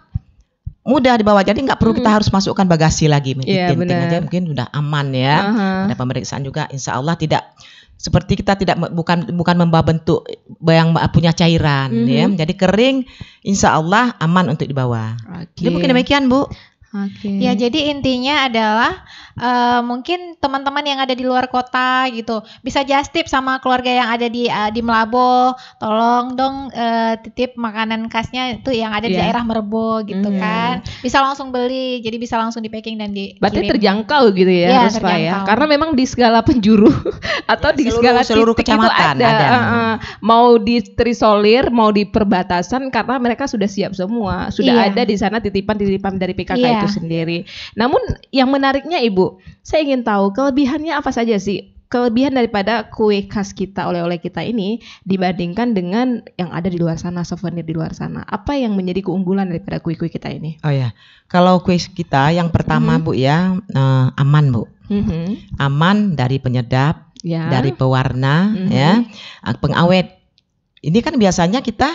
mudah dibawa jadi nggak perlu kita hmm. harus masukkan bagasi lagi mungkin yeah, aja mungkin udah aman ya uh-huh. ada pemeriksaan juga insya Allah tidak seperti kita tidak bukan bukan membawa bentuk yang punya cairan mm -hmm. ya. Mhm. Jadi kering insya Allah aman untuk dibawa. Okay. Jadi mungkin demikian Bu. Okay. Ya jadi intinya adalah uh, mungkin teman-teman yang ada di luar kota gitu bisa just tip sama keluarga yang ada di uh, di Melabo, tolong dong uh, titip makanan khasnya itu yang ada yeah. di iya. daerah Merbo gitu mm. kan. Bisa langsung beli, jadi bisa langsung di packing dan di. Berarti terjangkau gitu ya, ya Ruspa ya. Karena memang di segala penjuru atau ya, di segala seluruh titik kecamatan itu ada. ada. Uh, uh, mau di Trisolir, mau di perbatasan karena mereka sudah siap semua, sudah yeah. ada di sana titipan-titipan dari PKK yeah yeah. itu iya. sendiri. Namun yang menariknya Ibu, saya ingin tahu kelebihannya apa saja sih? Kelebihan daripada kue khas kita, oleh-oleh kita ini dibandingkan dengan yang ada di luar sana, souvenir di luar sana. Apa yang menjadi keunggulan daripada kue-kue kita ini? Oh ya, kalau kue kita yang pertama -hmm. Bu ya uh, aman Bu, -hmm. aman dari penyedap, yeah. dari pewarna, -hmm. ya eh, pengawet. Ini kan biasanya kita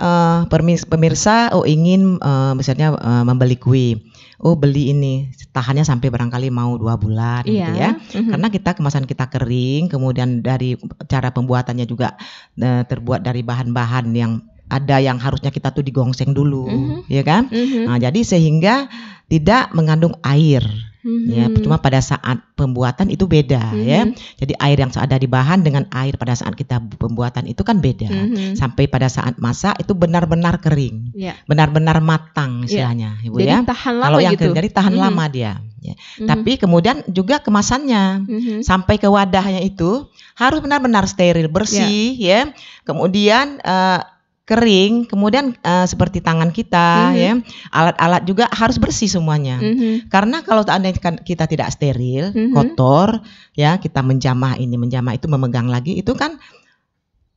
uh, pemirsa oh ingin uh, misalnya uh, membeli kue oh beli ini tahannya sampai barangkali mau dua bulan yeah. gitu iya, ya mm-hmm. karena kita kemasan kita kering kemudian dari cara pembuatannya juga uh, terbuat dari bahan-bahan yang ada yang harusnya kita tuh digongseng dulu, mm-hmm. ya kan? Mm-hmm. Nah, jadi sehingga tidak mengandung air. Mm-hmm. Ya, mhm. cuma pada saat pembuatan itu beda mm-hmm. ya. Mhm. Jadi air yang ada di bahan dengan air pada saat kita pembuatan itu kan beda. Mm-hmm. Sampai pada saat masak itu benar-benar kering, benar ya. benar-benar matang ya. istilahnya, yeah. Ibu jadi ya. Tahan lama Kalau yang gitu. kering, jadi tahan mm-hmm. lama dia. Ya. Mm-hmm. Tapi kemudian juga kemasannya mm-hmm. sampai ke wadahnya itu harus benar-benar steril, bersih yeah. ya. Kemudian eh, kering, kemudian uh, seperti tangan kita mm-hmm. ya, alat-alat juga harus bersih semuanya. Mm-hmm. Karena kalau kan kita tidak steril, mm-hmm. kotor, ya kita menjamah ini, menjamah itu, memegang lagi itu kan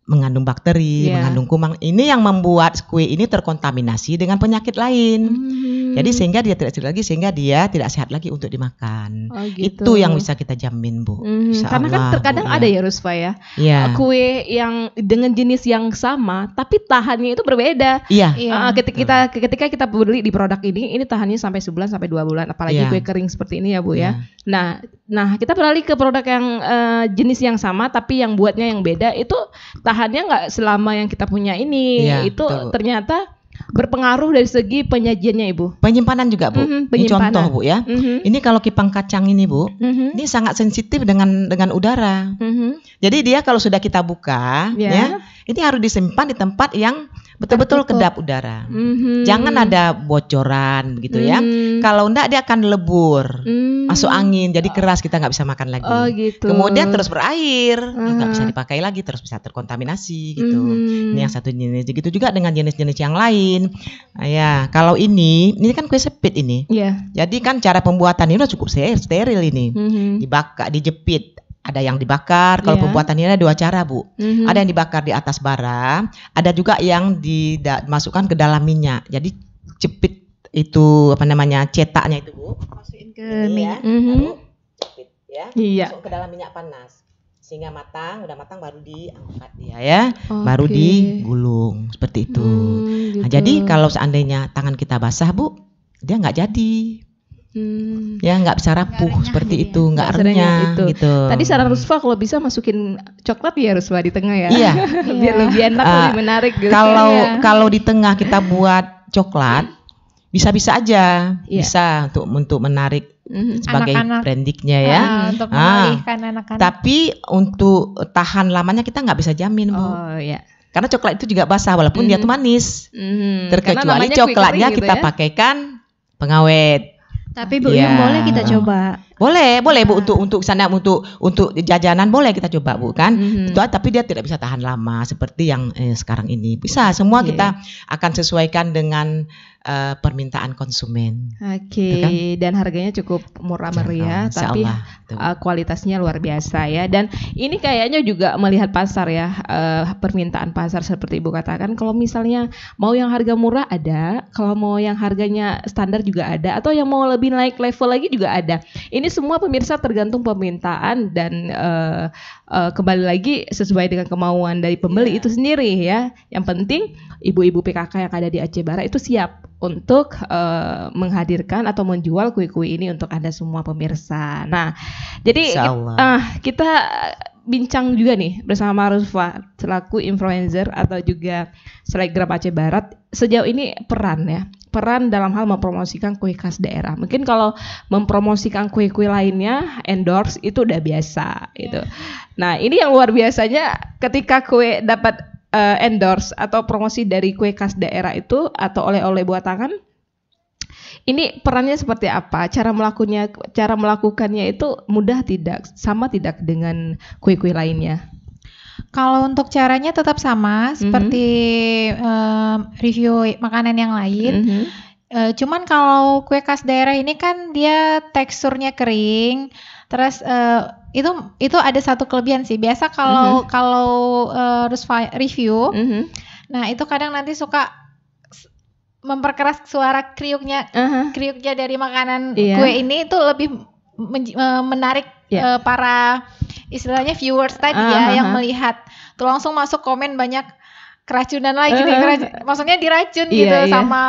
mengandung bakteri, yeah. mengandung kumang. Ini yang membuat kue ini terkontaminasi dengan penyakit lain. Hmm. Jadi sehingga dia tidak sehat lagi, sehingga dia tidak sehat lagi untuk dimakan. Oh, gitu. Itu yang bisa kita jamin, Bu. Hmm. Karena Allah, kan terkadang Bu, ya. ada ya Rusfa ya, yeah. Iya. kue yang dengan jenis yang sama, tapi tahannya itu berbeda. Iya. Yeah. Yeah. Iya. Uh, ketika kita ketika kita beli di produk ini, ini tahannya sampai sebulan sampai dua bulan, apalagi yeah. kue kering seperti ini ya, Bu yeah. ya. Iya. Nah, nah kita beralih ke produk yang uh, jenis yang sama, tapi yang buatnya yang beda itu tahan bertahannya nggak selama yang kita punya ini ya, itu tuh. ternyata berpengaruh dari segi penyajiannya ibu penyimpanan juga bu mm-hmm, penyimpanan. ini contoh bu ya mm-hmm. ini kalau kipang kacang ini bu mm-hmm. ini sangat sensitif dengan dengan udara mm-hmm. jadi dia kalau sudah kita buka yeah. ya ini harus disimpan di tempat yang betul-betul kedap udara. Mm-hmm. Jangan ada bocoran begitu mm-hmm. ya. Mhm. Kalau enggak dia akan lebur, mm-hmm. masuk angin, jadi keras kita nggak bisa makan lagi. Oh, gitu. Kemudian terus berair, nggak uh-huh. bisa dipakai lagi, terus bisa terkontaminasi gitu. Mm-hmm. Ini yang satu jenis Begitu juga dengan jenis-jenis yang lain. Nah, ya, kalau ini, ini kan kue sepit ini. Yeah. Jadi kan cara pembuatan ini udah cukup steril ini. Mm-hmm. Dibakar, dijepit ada yang dibakar. Kalau yeah. pembuatan ada dua cara, Bu. Mm-hmm. Ada yang dibakar di atas bara, ada juga yang dimasukkan ke dalam minyak. Jadi cepit itu apa namanya cetaknya itu, Bu. Masukin ke ya. minyak. Ya, mm-hmm. Cepit ya. Iya. Masuk ke dalam minyak panas. Sehingga matang, udah matang baru diangkat dia ya, okay. baru digulung seperti itu. Hmm, nah, gitu. Nah, jadi kalau seandainya tangan kita basah, Bu, dia nggak jadi Hmm. Ya nggak bisa rapuh gak seperti gitu ya. itu, nggak renyah itu. gitu. Tadi saran Rusfa kalau bisa masukin coklat ya Rusfa di tengah ya. Iya. Biar lebih enak, uh, lebih menarik gitu. Kalau ya. kalau di tengah kita buat coklat bisa-bisa aja, iya. bisa untuk untuk menarik mm-hmm. sebagai anak-anak. brandingnya ya. Ah, untuk ah. mengalihkan anak-anak. Tapi untuk tahan lamanya kita nggak bisa jamin bu. Oh iya. Karena coklat itu juga basah walaupun mm-hmm. dia mhm. tuh manis. Mm-hmm. Terkecuali coklatnya gitu kita ya? pakaikan pengawet. Tapi Bu ya. boleh kita coba. Boleh, boleh Bu ah. untuk untuk sana untuk untuk jajanan boleh kita coba Bu kan. Mm-hmm. tapi dia tidak bisa tahan lama seperti yang eh, sekarang ini. Bisa semua okay. kita akan sesuaikan dengan uh, permintaan konsumen. Oke, okay. Gitu kan? dan harganya cukup murah meriah, ya, tapi uh, kualitasnya luar biasa ya. Dan ini kayaknya juga melihat pasar ya, uh, permintaan pasar seperti Ibu katakan. Kalau misalnya mau yang harga murah ada, kalau mau yang harganya standar juga ada, atau yang mau lebih naik level lagi juga ada. Ini semua pemirsa tergantung permintaan dan uh, uh, kembali lagi sesuai dengan kemauan dari pembeli yeah. itu sendiri ya. Yang penting ibu-ibu PKK yang ada di Aceh Barat itu siap untuk uh, menghadirkan atau menjual kue-kue ini untuk Anda semua pemirsa. Nah, jadi uh, kita bincang juga nih bersama Rusfa selaku influencer atau juga selebgram Aceh Barat sejauh ini peran ya peran dalam hal mempromosikan kue khas daerah. Mungkin kalau mempromosikan kue-kue lainnya, endorse itu udah biasa gitu. Iya. Nah, ini yang luar biasanya ketika kue dapat uh, endorse atau promosi dari kue khas daerah itu atau oleh-oleh buat tangan ini perannya seperti apa? Cara melakukannya, cara melakukannya itu mudah tidak, sama tidak dengan kue-kue lainnya? Kalau untuk caranya tetap sama seperti mm -hmm. um, review makanan yang lain. Mm -hmm. Uh, cuman kalau kue khas daerah ini kan dia teksturnya kering, terus uh, itu itu ada satu kelebihan sih. Biasa kalau mm -hmm. kalau uh, review, mm -hmm. nah itu kadang nanti suka memperkeras suara kriuknya, uh -huh. kriuknya dari makanan yeah. kue ini itu lebih men menarik yeah. Iya. uh, para istilahnya viewers tadi uh, ya yang melihat tuh langsung masuk komen banyak keracunan lagi nih, eh, eh. keracun, maksudnya diracun iya, gitu iya, sama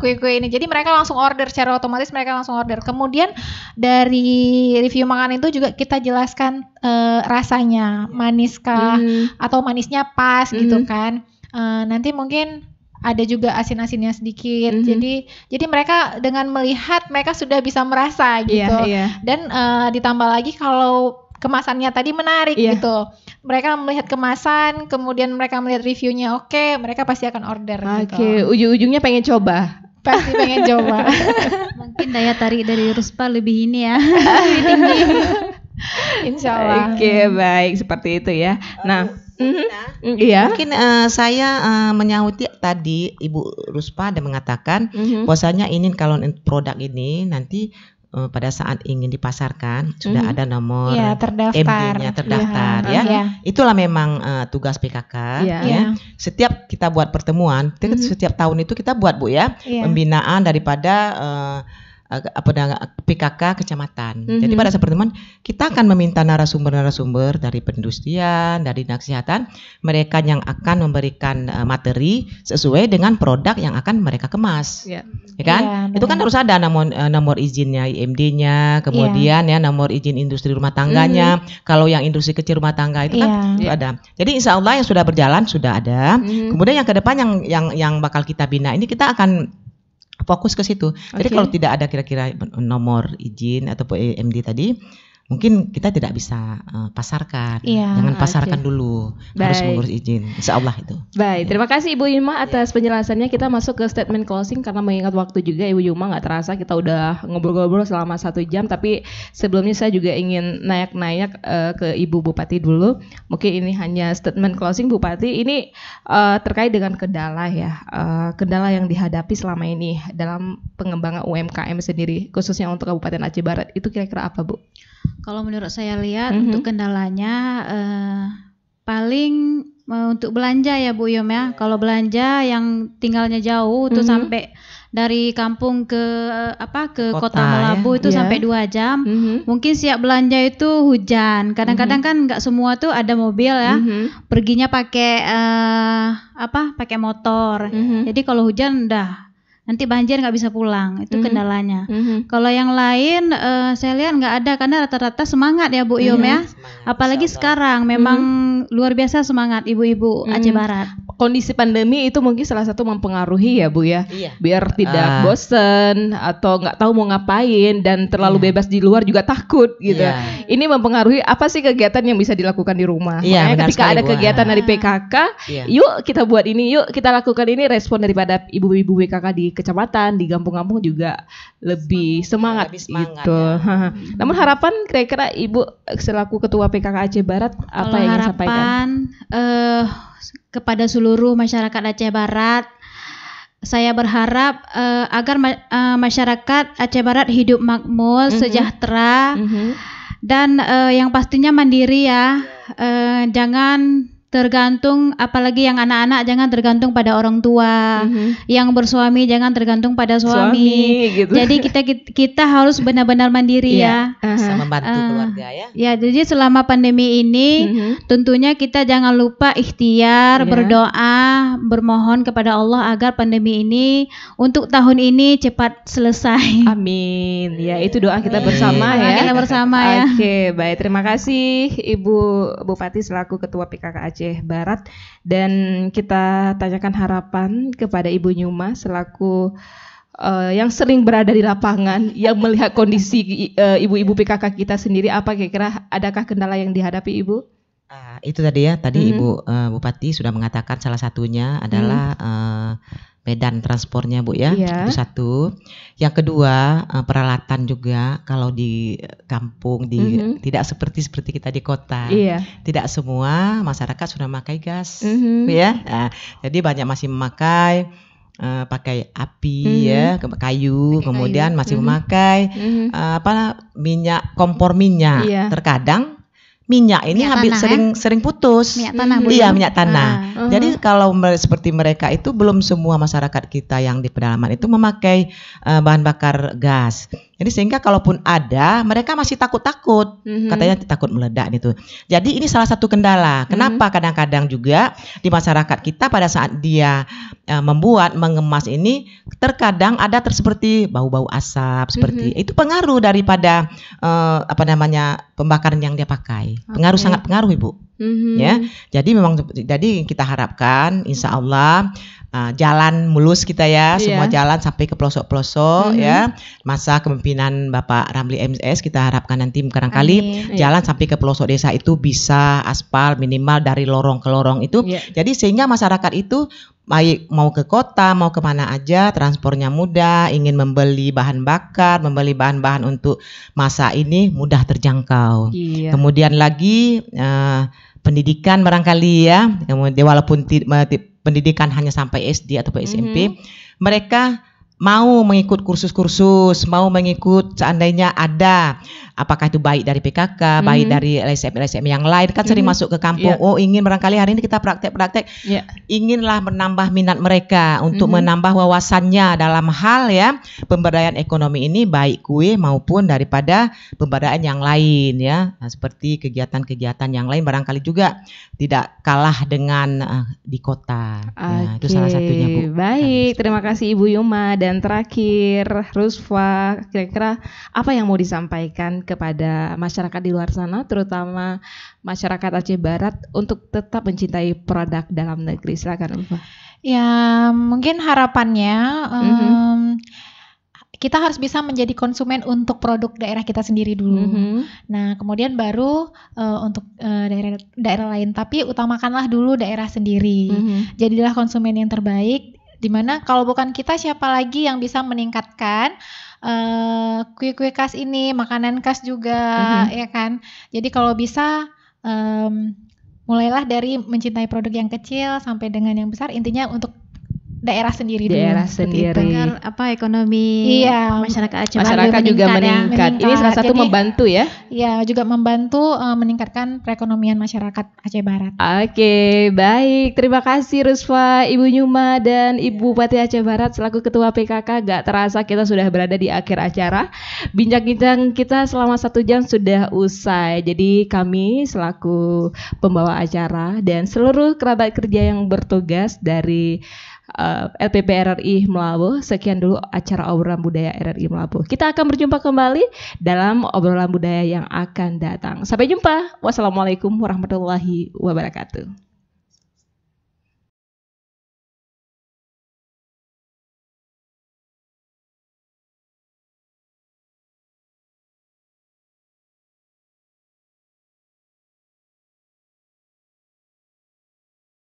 kue eh, kue-kue ini. Jadi mereka langsung order secara otomatis mereka langsung order. Kemudian dari review makanan itu juga kita jelaskan uh, rasanya maniskah mm. atau manisnya pas mm. gitu kan. Uh, nanti mungkin ada juga asin-asinnya sedikit. Mm -hmm. Jadi jadi mereka dengan melihat mereka sudah bisa merasa iya, gitu. Yeah, yeah. Dan uh, ditambah lagi kalau kemasannya tadi menarik yeah. gitu. Mereka melihat kemasan, kemudian mereka melihat reviewnya oke, okay, mereka pasti akan order Oke, okay. gitu. ujung-ujungnya pengen coba. Pasti pengen coba. Mungkin daya tarik dari Ruspa lebih ini ya, lebih tinggi. Insya Allah. Oke, okay, baik seperti itu ya. Nah, Mm-hmm. Nah, iya. Mungkin uh, saya uh, eh, menyahuti tadi Ibu Ruspa ada mengatakan mm-hmm. bahwasanya ini kalau produk ini nanti uh, pada saat ingin dipasarkan mm-hmm. sudah hmm. ada nomor ya, terdaftar. MD-nya iya. terdaftar ya. ya. Itulah memang uh, tugas PKK iya. ya. ya. Setiap kita buat pertemuan, mm-hmm. setiap tahun itu kita buat Bu ya, ya. pembinaan daripada uh, PKK kecamatan. Mm-hmm. Jadi mhm. pada saat pertemuan kita akan meminta narasumber-narasumber dari pendustian, dari dinas kesehatan, mereka yang akan memberikan uh, materi sesuai dengan produk yang akan mereka kemas. Yeah. Ya kan? Yeah, Itu kan harus ada nomor e, nomor izinnya IMD-nya, kemudian yeah. ya nomor izin industri rumah tangganya. Mm-hmm. Kalau yang industri kecil rumah tangga itu yeah. kan iya. itu ya. ada. Jadi insya Allah yang sudah berjalan sudah ada. Mm-hmm. Kemudian yang ke depan yang yang yang bakal kita bina ini kita akan fokus ke situ. Okay. Jadi kalau tidak ada kira-kira nomor izin ataupun e MD tadi, mungkin kita tidak bisa uh, pasarkan. Ya, Jangan pasarkan okay. dulu, Baik. harus mengurus izin. Insya Allah itu. Baik, ya. terima iya. kasih Ibu Yuma atas ya. penjelasannya. Kita masuk ke statement closing karena mengingat waktu juga Ibu Yuma nggak terasa kita udah ngobrol-ngobrol selama satu jam. Tapi sebelumnya saya juga ingin naik-naik uh, eh, ke Ibu Bupati dulu. Mungkin ini hanya statement closing Bupati. Ini uh, terkait dengan kendala ya, uh, kendala yang dihadapi selama ini dalam pengembangan UMKM sendiri, khususnya untuk Kabupaten Aceh Barat. Itu kira-kira apa Bu? Kalau menurut saya lihat mm-hmm. untuk kendalanya uh, paling uh, untuk belanja ya Bu Yom ya. Iya. Kalau belanja yang tinggalnya jauh mm-hmm. tuh sampai dari kampung ke eh, apa ke kota, kota Malabu ya. itu yeah. sampai dua jam. Mm -hmm. Mungkin siap belanja itu hujan. Kadang-kadang mm -hmm. kan nggak semua tuh ada mobil ya. Mm -hmm. Perginya pakai uh, apa? Pakai motor. Mm -hmm. Jadi kalau hujan udah nanti banjir nggak bisa pulang itu mm -hmm. kendalanya mm -hmm. kalau yang lain uh, saya lihat nggak ada karena rata-rata semangat ya Bu iya, Yum mm -hmm. ya semangat, apalagi sekarang memang mm -hmm. luar biasa semangat ibu-ibu mm -hmm. Aceh Barat kondisi pandemi itu mungkin salah satu mempengaruhi ya Bu ya iya. biar tidak uh. bosen atau nggak tahu mau ngapain dan terlalu yeah. bebas di luar juga takut gitu yeah. ini mempengaruhi apa sih kegiatan yang bisa dilakukan di rumah yeah, makanya ketika ada kegiatan dari PKK yeah. Iya. yuk kita buat ini yuk kita lakukan ini respon daripada ibu-ibu PKK di kecamatan, di kampung-kampung juga lebih semangat, lebih semangat gitu. Ya. Namun hmm. harapan kira-kira Ibu selaku ketua PKK Aceh Barat apa Kalau yang ingin sampaikan? Eh, kepada seluruh masyarakat Aceh Barat saya berharap uh, agar ma uh, masyarakat Aceh Barat hidup makmur, mm -hmm. sejahtera, mm -hmm. dan uh, yang pastinya mandiri ya. Uh, jangan tergantung apalagi yang anak-anak jangan tergantung pada orang tua mm-hmm. yang bersuami jangan tergantung pada suami, suami gitu. jadi kita kita harus benar-benar mandiri iya. ya uh-huh. bisa membantu uh, keluarga ya ya jadi selama pandemi ini mm-hmm. tentunya kita jangan lupa ikhtiar yeah. berdoa bermohon kepada Allah agar pandemi ini untuk tahun ini cepat selesai amin ya itu doa kita bersama ya kita bersama ya oke okay, baik terima kasih Ibu Bupati selaku Ketua PKK Aceh Aceh Barat dan kita tanyakan harapan kepada Ibu Nyuma selaku uh, yang sering berada di lapangan, yang melihat kondisi eh, ibu-ibu uh, PKK kita sendiri, apa kira-kira adakah kendala yang dihadapi ibu? Uh, itu tadi ya, tadi -hmm. ibu uh, Bupati sudah mengatakan salah satunya mm-hmm. adalah -hmm. uh, medan transportnya Bu ya. Iya. Itu satu. Yang kedua, uh, peralatan juga kalau di kampung di mm -hmm. tidak seperti seperti kita di kota. Iya. Tidak semua masyarakat sudah memakai gas, mm -hmm. Bu ya. Nah, jadi banyak masih memakai uh, pakai api mm -hmm. ya ke kayu kayu kemudian masih mm -hmm. memakai mm -hmm. uh, eh, apa minyak kompor minyak yeah. terkadang minyak ini minyak habis tanah, sering ya? sering putus. Minyak tanah. Hmm. Iya, ya? minyak tanah. Ah. ah. Jadi kalau seperti mereka itu belum semua masyarakat kita yang di pedalaman itu memakai uh, bahan bakar gas. Jadi sehingga kalaupun ada, mereka masih takut-takut. Mm-hmm. Katanya takut meledak gitu. Jadi ini salah satu kendala. Mhm. Kenapa mm-hmm. kadang-kadang juga di masyarakat kita pada saat dia uh, membuat mengemas ini terkadang ada seperti bau-bau asap seperti mm-hmm. itu pengaruh daripada uh, apa namanya pembakaran yang dia pakai. Pengaruh sangat pengaruh, Ibu. Mm-hmm. Ya. Jadi memang jadi kita harapkan insya Allah uh, jalan mulus kita ya, yeah. semua jalan sampai ke pelosok-pelosok mm -hmm. ya. Masa kepemimpinan Bapak Ramli MS kita harapkan nanti barangkali iya. jalan sampai ke pelosok desa itu bisa aspal minimal dari lorong ke lorong itu. Yeah. Jadi sehingga masyarakat itu baik mau ke kota mau kemana aja transportnya mudah ingin membeli bahan bakar membeli bahan-bahan untuk masa ini mudah terjangkau iya. kemudian lagi uh, pendidikan barangkali ya walaupun pendidikan hanya sampai SD atau mhm. SMP, mm -hmm. mereka mau mengikut kursus-kursus, mau mengikut seandainya ada apakah itu baik dari PKK, hmm. baik dari LSM-LSM yang lain kan sering hmm. masuk ke kampung. Yeah. Oh, ingin barangkali hari ini kita praktek-praktek. Yeah. Inginlah menambah minat mereka untuk hmm. menambah wawasannya dalam hal ya pemberdayaan ekonomi ini baik kue maupun daripada pemberdayaan yang lain ya. Nah, seperti kegiatan-kegiatan yang lain barangkali juga tidak kalah dengan uh, di kota. Okay. Ya, itu salah satunya, Bu. Baik, nah, terima gitu. kasih Ibu Yuma dan terakhir Rusfa kira-kira apa yang mau disampaikan kepada masyarakat di luar sana, terutama masyarakat Aceh Barat untuk tetap mencintai produk dalam negeri. Silakan, Ulfa. Ya, mungkin harapannya mm-hmm. kita harus bisa menjadi konsumen untuk produk daerah kita sendiri dulu. Mm-hmm. Nah, kemudian baru uh, untuk uh, daerah daerah lain. Tapi utamakanlah dulu daerah sendiri. Mm-hmm. Jadilah konsumen yang terbaik. Dimana kalau bukan kita siapa lagi yang bisa meningkatkan Eh, kue-kue khas ini, makanan khas juga, mm-hmm. ya kan. Jadi kalau bisa um, mulailah dari mencintai produk yang kecil sampai dengan yang besar. Intinya untuk daerah sendiri daerah dulu, sendiri Dengan apa ekonomi iya, masyarakat Aceh masyarakat juga meningkat, juga meningkat. Ya. meningkat. ini salah satu Jadi, membantu ya ya juga membantu uh, meningkatkan perekonomian masyarakat Aceh Barat oke okay, baik terima kasih Rusfa Ibu Nyuma dan iya. Ibu Bupati Aceh Barat selaku Ketua PKK gak terasa kita sudah berada di akhir acara bincang-bincang kita selama satu jam sudah usai jadi kami selaku pembawa acara dan seluruh kerabat kerja yang bertugas dari uh, eh, LPP RRI Melabu. Sekian dulu acara obrolan budaya RRI Melabu. Kita akan berjumpa kembali dalam obrolan budaya yang akan datang. Sampai jumpa. Wassalamualaikum warahmatullahi wabarakatuh.